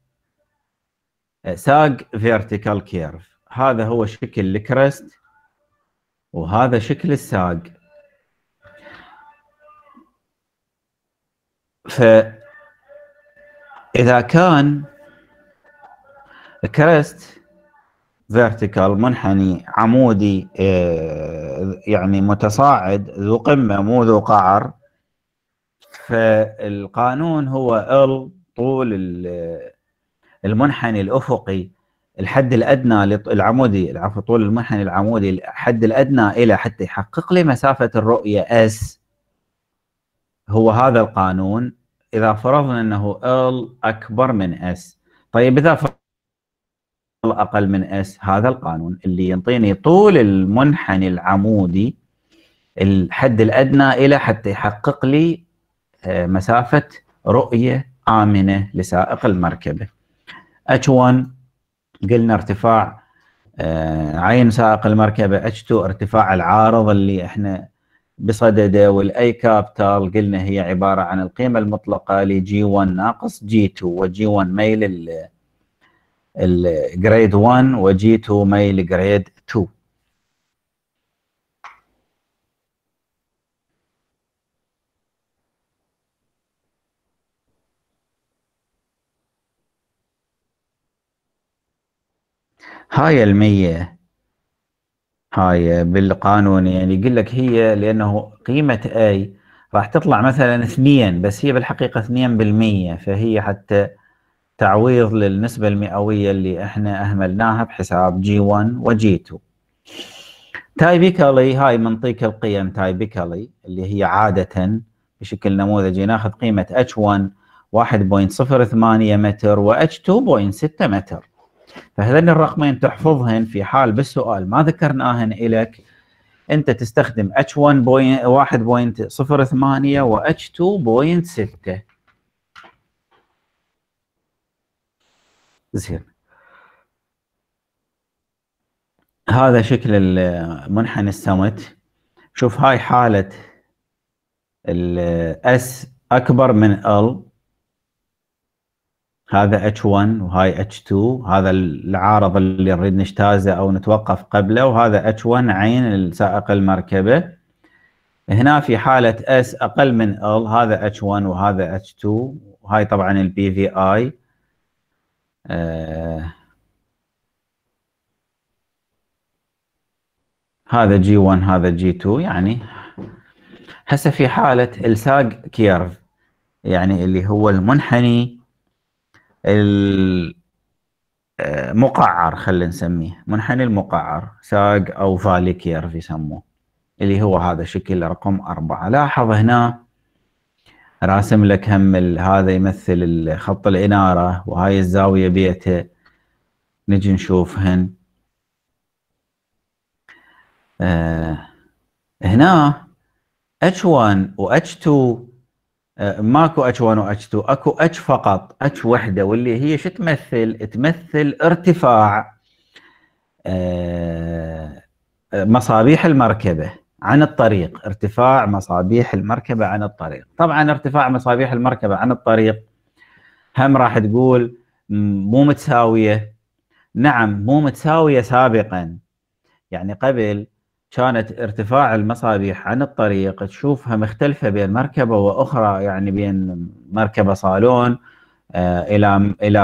ساق فيرتيكال كيرف هذا هو شكل الكريست وهذا شكل الساق فإذا كان كريست فيرتيكال منحني عمودي آه، يعني متصاعد ذو قمة مو ذو قعر فالقانون هو ال طول المنحني الأفقي الحد الأدنى العمودي عفوا طول المنحني العمودي الحد الأدنى إلى حتى يحقق لي مسافة الرؤية S هو هذا القانون اذا فرضنا انه ال اكبر من اس طيب اذا ال اقل من اس هذا القانون اللي ينطيني طول المنحني العمودي الحد الادنى الى حتى يحقق لي آه، مسافه رؤيه امنه لسائق المركبه h1 قلنا ارتفاع آه، عين سائق المركبه h2 ارتفاع العارض اللي احنا بصدده والاي كابيتال قلنا هي عباره عن القيمه المطلقه لجي 1 ناقص جي 2 وجي 1 ميل الجريد 1 وجي 2 ميل جريد 2 هاي المية هاي بالقانون يعني يقول لك هي لانه قيمه اي راح تطلع مثلا اثنين بس هي بالحقيقه 2% فهي حتى تعويض للنسبه المئويه اللي احنا اهملناها بحساب جي 1 وجي 2 تايبيكالي هاي منطيك القيم تايبيكالي اللي هي عاده بشكل نموذجي ناخذ قيمه H1 1.08 متر و h 2.6 متر فهذين الرقمين تحفظهن في حال بالسؤال ما ذكرناهن لك انت تستخدم H1 1.08 و H2.6 زين هذا شكل المنحنى السمت شوف هاي حالة الاس اكبر من ال هذا H1 وهاي H2 هذا العارض اللي نريد نجتازه أو نتوقف قبله وهذا H1 عين السائق المركبة هنا في حالة S أقل من L هذا H1 وهذا H2 وهاي طبعا البي في اي آه، هذا جي 1 هذا جي 2 يعني هسه في حالة الساق كيرف يعني اللي هو المنحني المقعر آه، خلينا نسميه منحني المقعر ساق او فاليكير يسموه اللي هو هذا شكل رقم أربعة لاحظ هنا راسم لك هم هذا يمثل خط الإنارة وهاي الزاوية بيته نجي نشوفهن آه هنا H1 و H2 ماكو اتش 1 واتش 2 اكو اتش فقط اتش وحده واللي هي شو تمثل؟ تمثل ارتفاع آه، مصابيح المركبه عن الطريق، ارتفاع مصابيح المركبه عن الطريق، طبعا ارتفاع مصابيح المركبه عن الطريق هم راح تقول مو متساويه نعم مو متساويه سابقا يعني قبل كانت ارتفاع المصابيح عن الطريق تشوفها مختلفة بين مركبة وأخرى يعني بين مركبة صالون آه، إلى إلى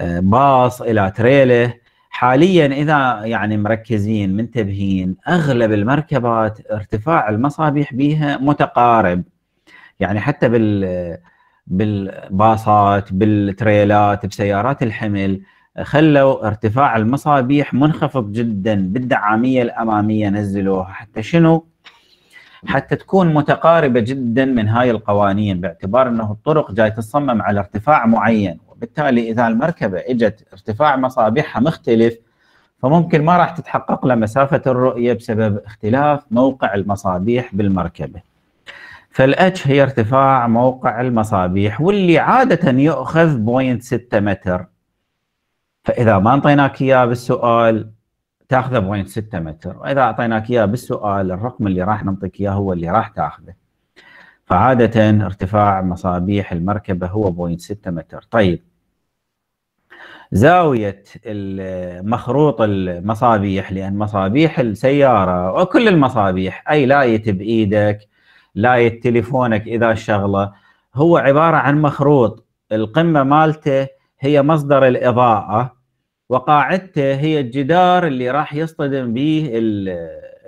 آه، باص إلى تريله حاليا إذا يعني مركزين منتبهين أغلب المركبات ارتفاع المصابيح بها متقارب يعني حتى بال بالباصات بالتريلات بسيارات الحمل خلوا ارتفاع المصابيح منخفض جدا بالدعاميه الاماميه نزلوها حتى شنو؟ حتى تكون متقاربه جدا من هاي القوانين باعتبار انه الطرق جاي تصمم على ارتفاع معين وبالتالي اذا المركبه اجت ارتفاع مصابيحها مختلف فممكن ما راح تتحقق له مسافه الرؤيه بسبب اختلاف موقع المصابيح بالمركبه. فالاتش هي ارتفاع موقع المصابيح واللي عاده يؤخذ 0.6 متر فاذا ما انطيناك اياه بالسؤال تاخذه بوينت 6 متر واذا اعطيناك اياه بالسؤال الرقم اللي راح نعطيك اياه هو اللي راح تاخذه فعاده ارتفاع مصابيح المركبه هو بوينت 6 متر طيب زاويه المخروط المصابيح لان مصابيح السياره وكل المصابيح اي لايت بايدك لايت تليفونك اذا شغله هو عباره عن مخروط القمه مالته هي مصدر الاضاءه وقاعدته هي الجدار اللي راح يصطدم به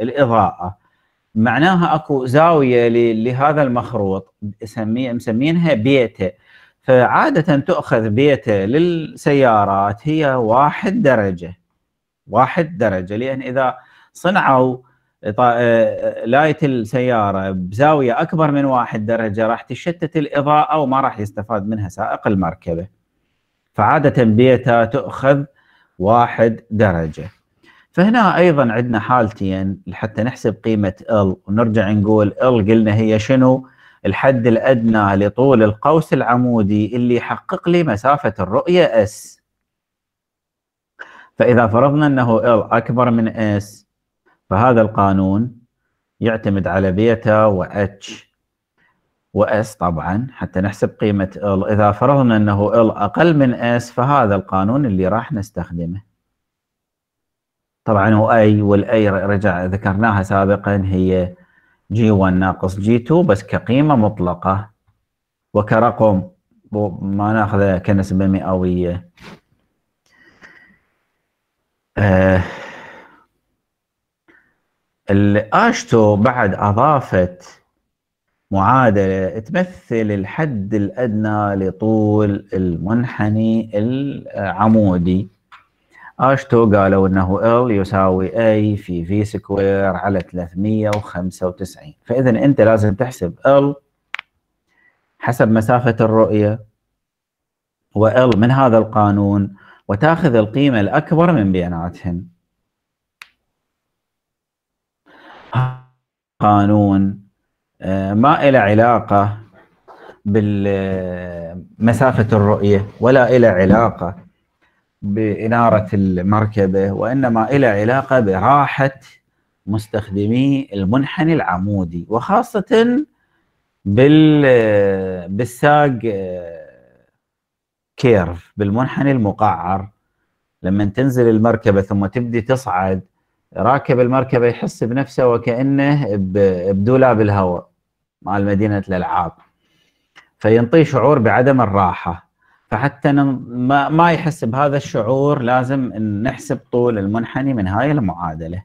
الاضاءه معناها اكو زاويه لهذا المخروط مسمينها بيته فعاده تؤخذ بيته للسيارات هي واحد درجه واحد درجه لان اذا صنعوا لايت السيارة بزاوية أكبر من واحد درجة راح تشتت الإضاءة وما راح يستفاد منها سائق المركبة فعادة بيتا تؤخذ واحد درجة فهنا أيضا عندنا حالتين لحتى نحسب قيمة L ونرجع نقول L قلنا هي شنو الحد الأدنى لطول القوس العمودي اللي يحقق لي مسافة الرؤية S فإذا فرضنا أنه L أكبر من S فهذا القانون يعتمد على بيتا و H واس طبعا حتى نحسب قيمة ال إذا فرضنا أنه ال أقل من اس فهذا القانون اللي راح نستخدمه طبعا هو اي والاي رجع ذكرناها سابقا هي جي 1 ناقص جي 2 بس كقيمة مطلقة وكرقم ما ناخذه كنسبة مئوية آه الاشتو بعد اضافت معادلة تمثل الحد الأدنى لطول المنحني العمودي أشتو قالوا أنه L يساوي A في V سكوير على 395 فإذا أنت لازم تحسب L حسب مسافة الرؤية و L من هذا القانون وتاخذ القيمة الأكبر من بيناتهم قانون آه، ما إلى علاقة بالمسافة الرؤية ولا إلى علاقة بإنارة المركبة وإنما إلى علاقة براحة مستخدمي المنحني العمودي وخاصة بالساق آه، كيرف بالمنحني المقعر لما تنزل المركبة ثم تبدي تصعد راكب المركبة يحس بنفسه وكأنه بدولاب الهواء مال مدينه الالعاب فينطيه شعور بعدم الراحه فحتى ما ما يحس بهذا الشعور لازم نحسب طول المنحني من هاي المعادله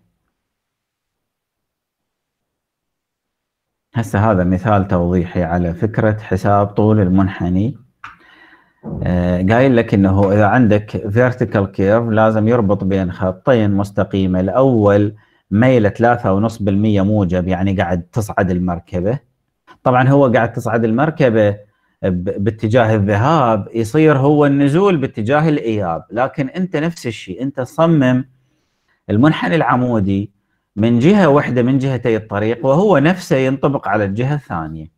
هسه هذا مثال توضيحي على فكره حساب طول المنحني آه، قايل لك انه اذا عندك فيرتيكال كيرف لازم يربط بين خطين مستقيمه الاول ميله 3.5% موجب يعني قاعد تصعد المركبه طبعا هو قاعد تصعد المركبه باتجاه الذهاب يصير هو النزول باتجاه الاياب لكن انت نفس الشيء انت صمم المنحني العمودي من جهه واحده من جهتي الطريق وهو نفسه ينطبق على الجهه الثانيه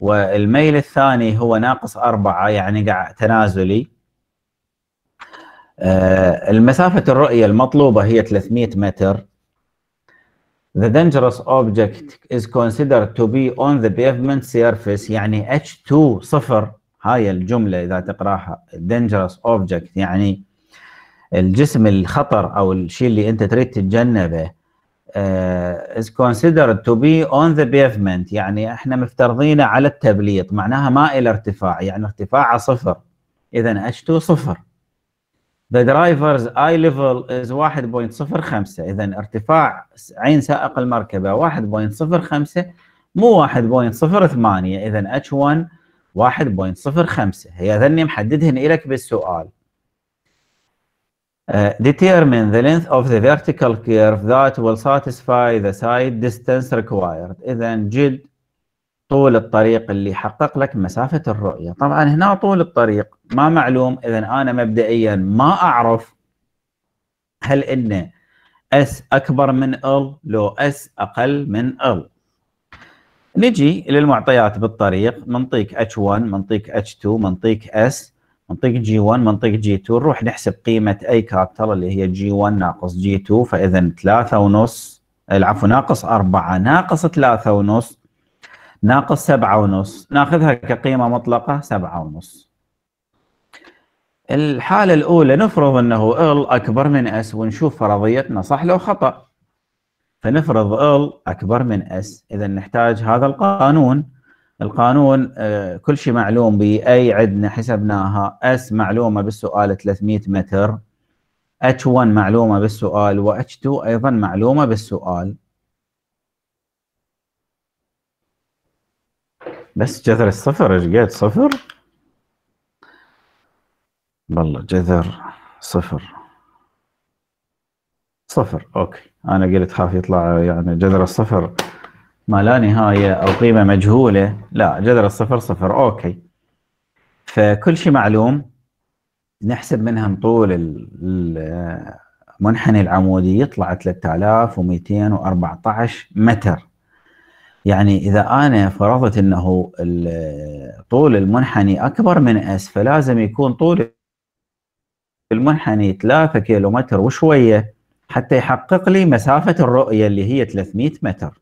والميل الثاني هو ناقص أربعة يعني قاعد تنازلي آه، المسافة الرؤية المطلوبة هي 300 متر The dangerous object is considered to be on the pavement surface يعني H2 صفر هاي الجملة إذا تقراها dangerous object يعني الجسم الخطر أو الشيء اللي أنت تريد تتجنبه uh, is considered to be on the pavement يعني احنا مفترضينه على التبليط معناها ما إلى ارتفاع يعني ارتفاعه صفر إذا H2 صفر The driver's eye level is 1.05 اذا ارتفاع عين سائق المركبه 1.05 مو 1.08 اذا h 1 1.05 هي ذني محددهن لك بالسؤال Uh, determine the length of the vertical curve that will satisfy the side distance required. إذا جد طول الطريق اللي حقق لك مسافة الرؤية طبعا هنا طول الطريق ما معلوم إذا أنا مبدئيا ما أعرف هل إن S أكبر من L لو S أقل من L نجي للمعطيات بالطريق منطيق H1 منطيق H2 منطيق S منطيق G1 منطيق G2 نروح نحسب قيمة أي كابتل اللي هي G1 ناقص G2 فإذا ثلاثة ونص العفو ناقص أربعة ناقص ثلاثة ونص ناقص سبعة ونص ناخذها كقيمة مطلقة سبعة ونص الحالة الأولى نفرض أنه L أكبر من S ونشوف فرضيتنا صح لو خطأ فنفرض L أكبر من S إذا نحتاج هذا القانون القانون آه، كل شيء معلوم ب أي عندنا حسبناها S معلومة بالسؤال 300 متر H1 معلومة بالسؤال و H2 أيضا معلومة بالسؤال بس جذر الصفر ايش قد صفر والله جذر صفر صفر اوكي انا قلت خاف يطلع يعني جذر الصفر ما لا نهايه او قيمه مجهوله لا جذر الصفر صفر اوكي فكل شيء معلوم نحسب منها طول المنحني العمودي يطلع 3214 متر يعني إذا أنا فرضت أنه طول المنحني أكبر من اس فلازم يكون طول المنحني 3 كيلومتر وشوية حتى يحقق لي مسافة الرؤية اللي هي 300 متر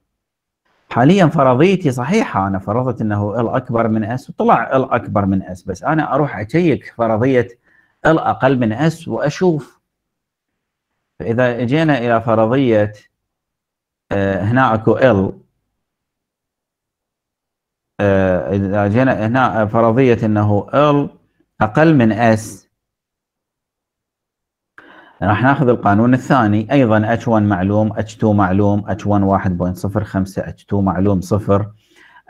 حاليا فرضيتي صحيحة أنا فرضت أنه ال أكبر من اس وطلع ال أكبر من اس بس أنا أروح أشيك فرضية ال أقل من اس وأشوف فإذا جينا إلى فرضية آه، هنا اكو ال اذا آه، آه، جينا هنا فرضية أنه ال أقل من اس راح ناخذ القانون الثاني أيضا H1 معلوم H2 معلوم H1 1.05 H2 معلوم صفر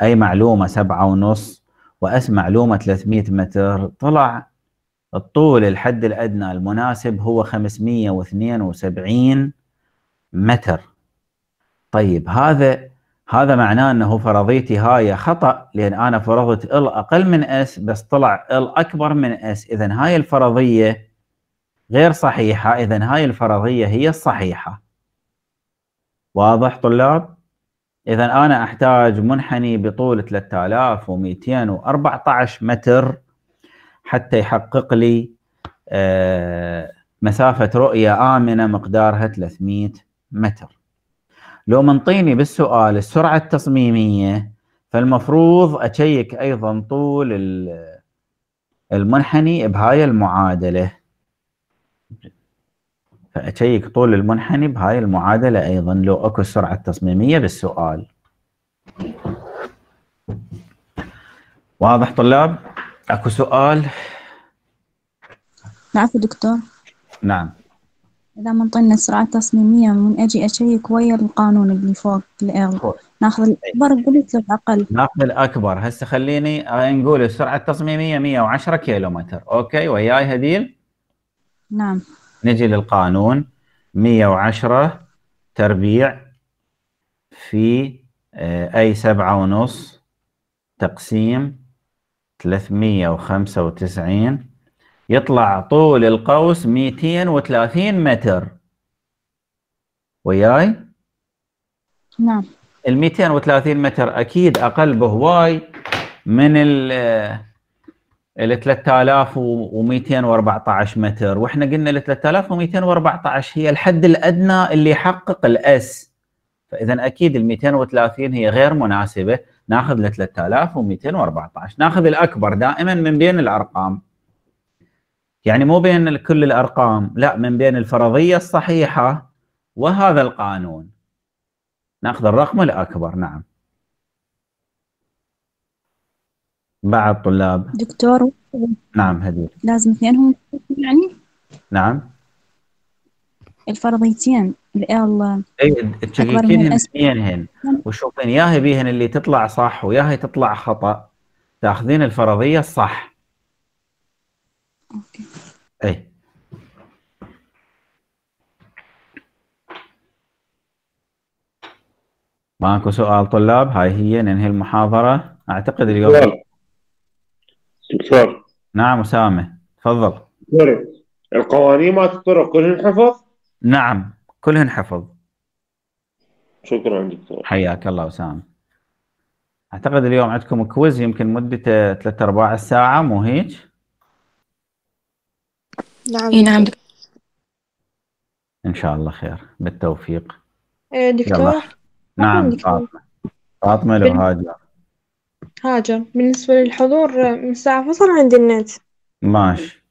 أي معلومة سبعة ونص وأس معلومة 300 متر طلع الطول الحد الأدنى المناسب هو 572 متر طيب هذا هذا معناه انه فرضيتي هاي خطا لان انا فرضت ال اقل من اس بس طلع ال اكبر من اس اذا هاي الفرضيه غير صحيحه اذا هاي الفرضيه هي الصحيحه واضح طلاب اذا انا احتاج منحني بطول 3214 متر حتى يحقق لي آه، مسافه رؤيه امنه مقدارها 300 متر لو منطيني بالسؤال السرعة التصميمية فالمفروض أشيك أيضا طول المنحني بهاي المعادلة فأشيك طول المنحني بهاي المعادلة أيضا لو أكو السرعة التصميمية بالسؤال واضح طلاب؟ أكو سؤال؟ نعم دكتور نعم إذا منطينا سرعات تصميمية من أجي أشيك ويا القانون اللي فوق الأرض ناخذ الأكبر قلت له الأقل ناخذ الأكبر هسه خليني آه، نقول السرعة التصميمية 110 كيلو متر أوكي وياي هديل نعم نجي للقانون 110 تربيع في آه، أي سبعة ونص تقسيم 395 يطلع طول القوس 230 متر وياي؟ نعم ال 230 متر اكيد اقل بهواي من ال ال 3214 متر واحنا قلنا ال 3214 هي الحد الادنى اللي يحقق الاس فاذا اكيد ال 230 هي غير مناسبه ناخذ ال 3214 ناخذ الاكبر دائما من بين الارقام يعني مو بين كل الارقام لا من بين الفرضيه الصحيحه وهذا القانون ناخذ الرقم الاكبر نعم بعض طلاب دكتور نعم هدير لازم اثنينهم يعني نعم الفرضيتين ال اي هن اثنينهن يا ياهي بيهن اللي تطلع صح وياهي تطلع خطا تاخذين الفرضيه الصح اوكي اي ماكو سؤال طلاب هاي هي ننهي المحاضرة اعتقد اليوم سؤال دكتور نعم اسامة تفضل دكتور القوانين ما الطرق كلهن حفظ؟ نعم كلهن حفظ شكرا دكتور حياك الله اسامة اعتقد اليوم عندكم كويز يمكن مدته ثلاث ارباع الساعة مو هيك؟ نعم اي نعم إن شاء الله خير بالتوفيق إيه، دكتور نعم دكتور. فاطمة فاطمة لو بال... هاجر هاجر بالنسبة للحضور من الساعة فصل عند النت ماشي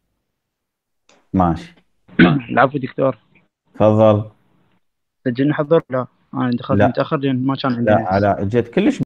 ماشي العفو دكتور تفضل سجلنا حضور لا انا دخلت متاخر لان ما كان عندي لا لا اجيت كلش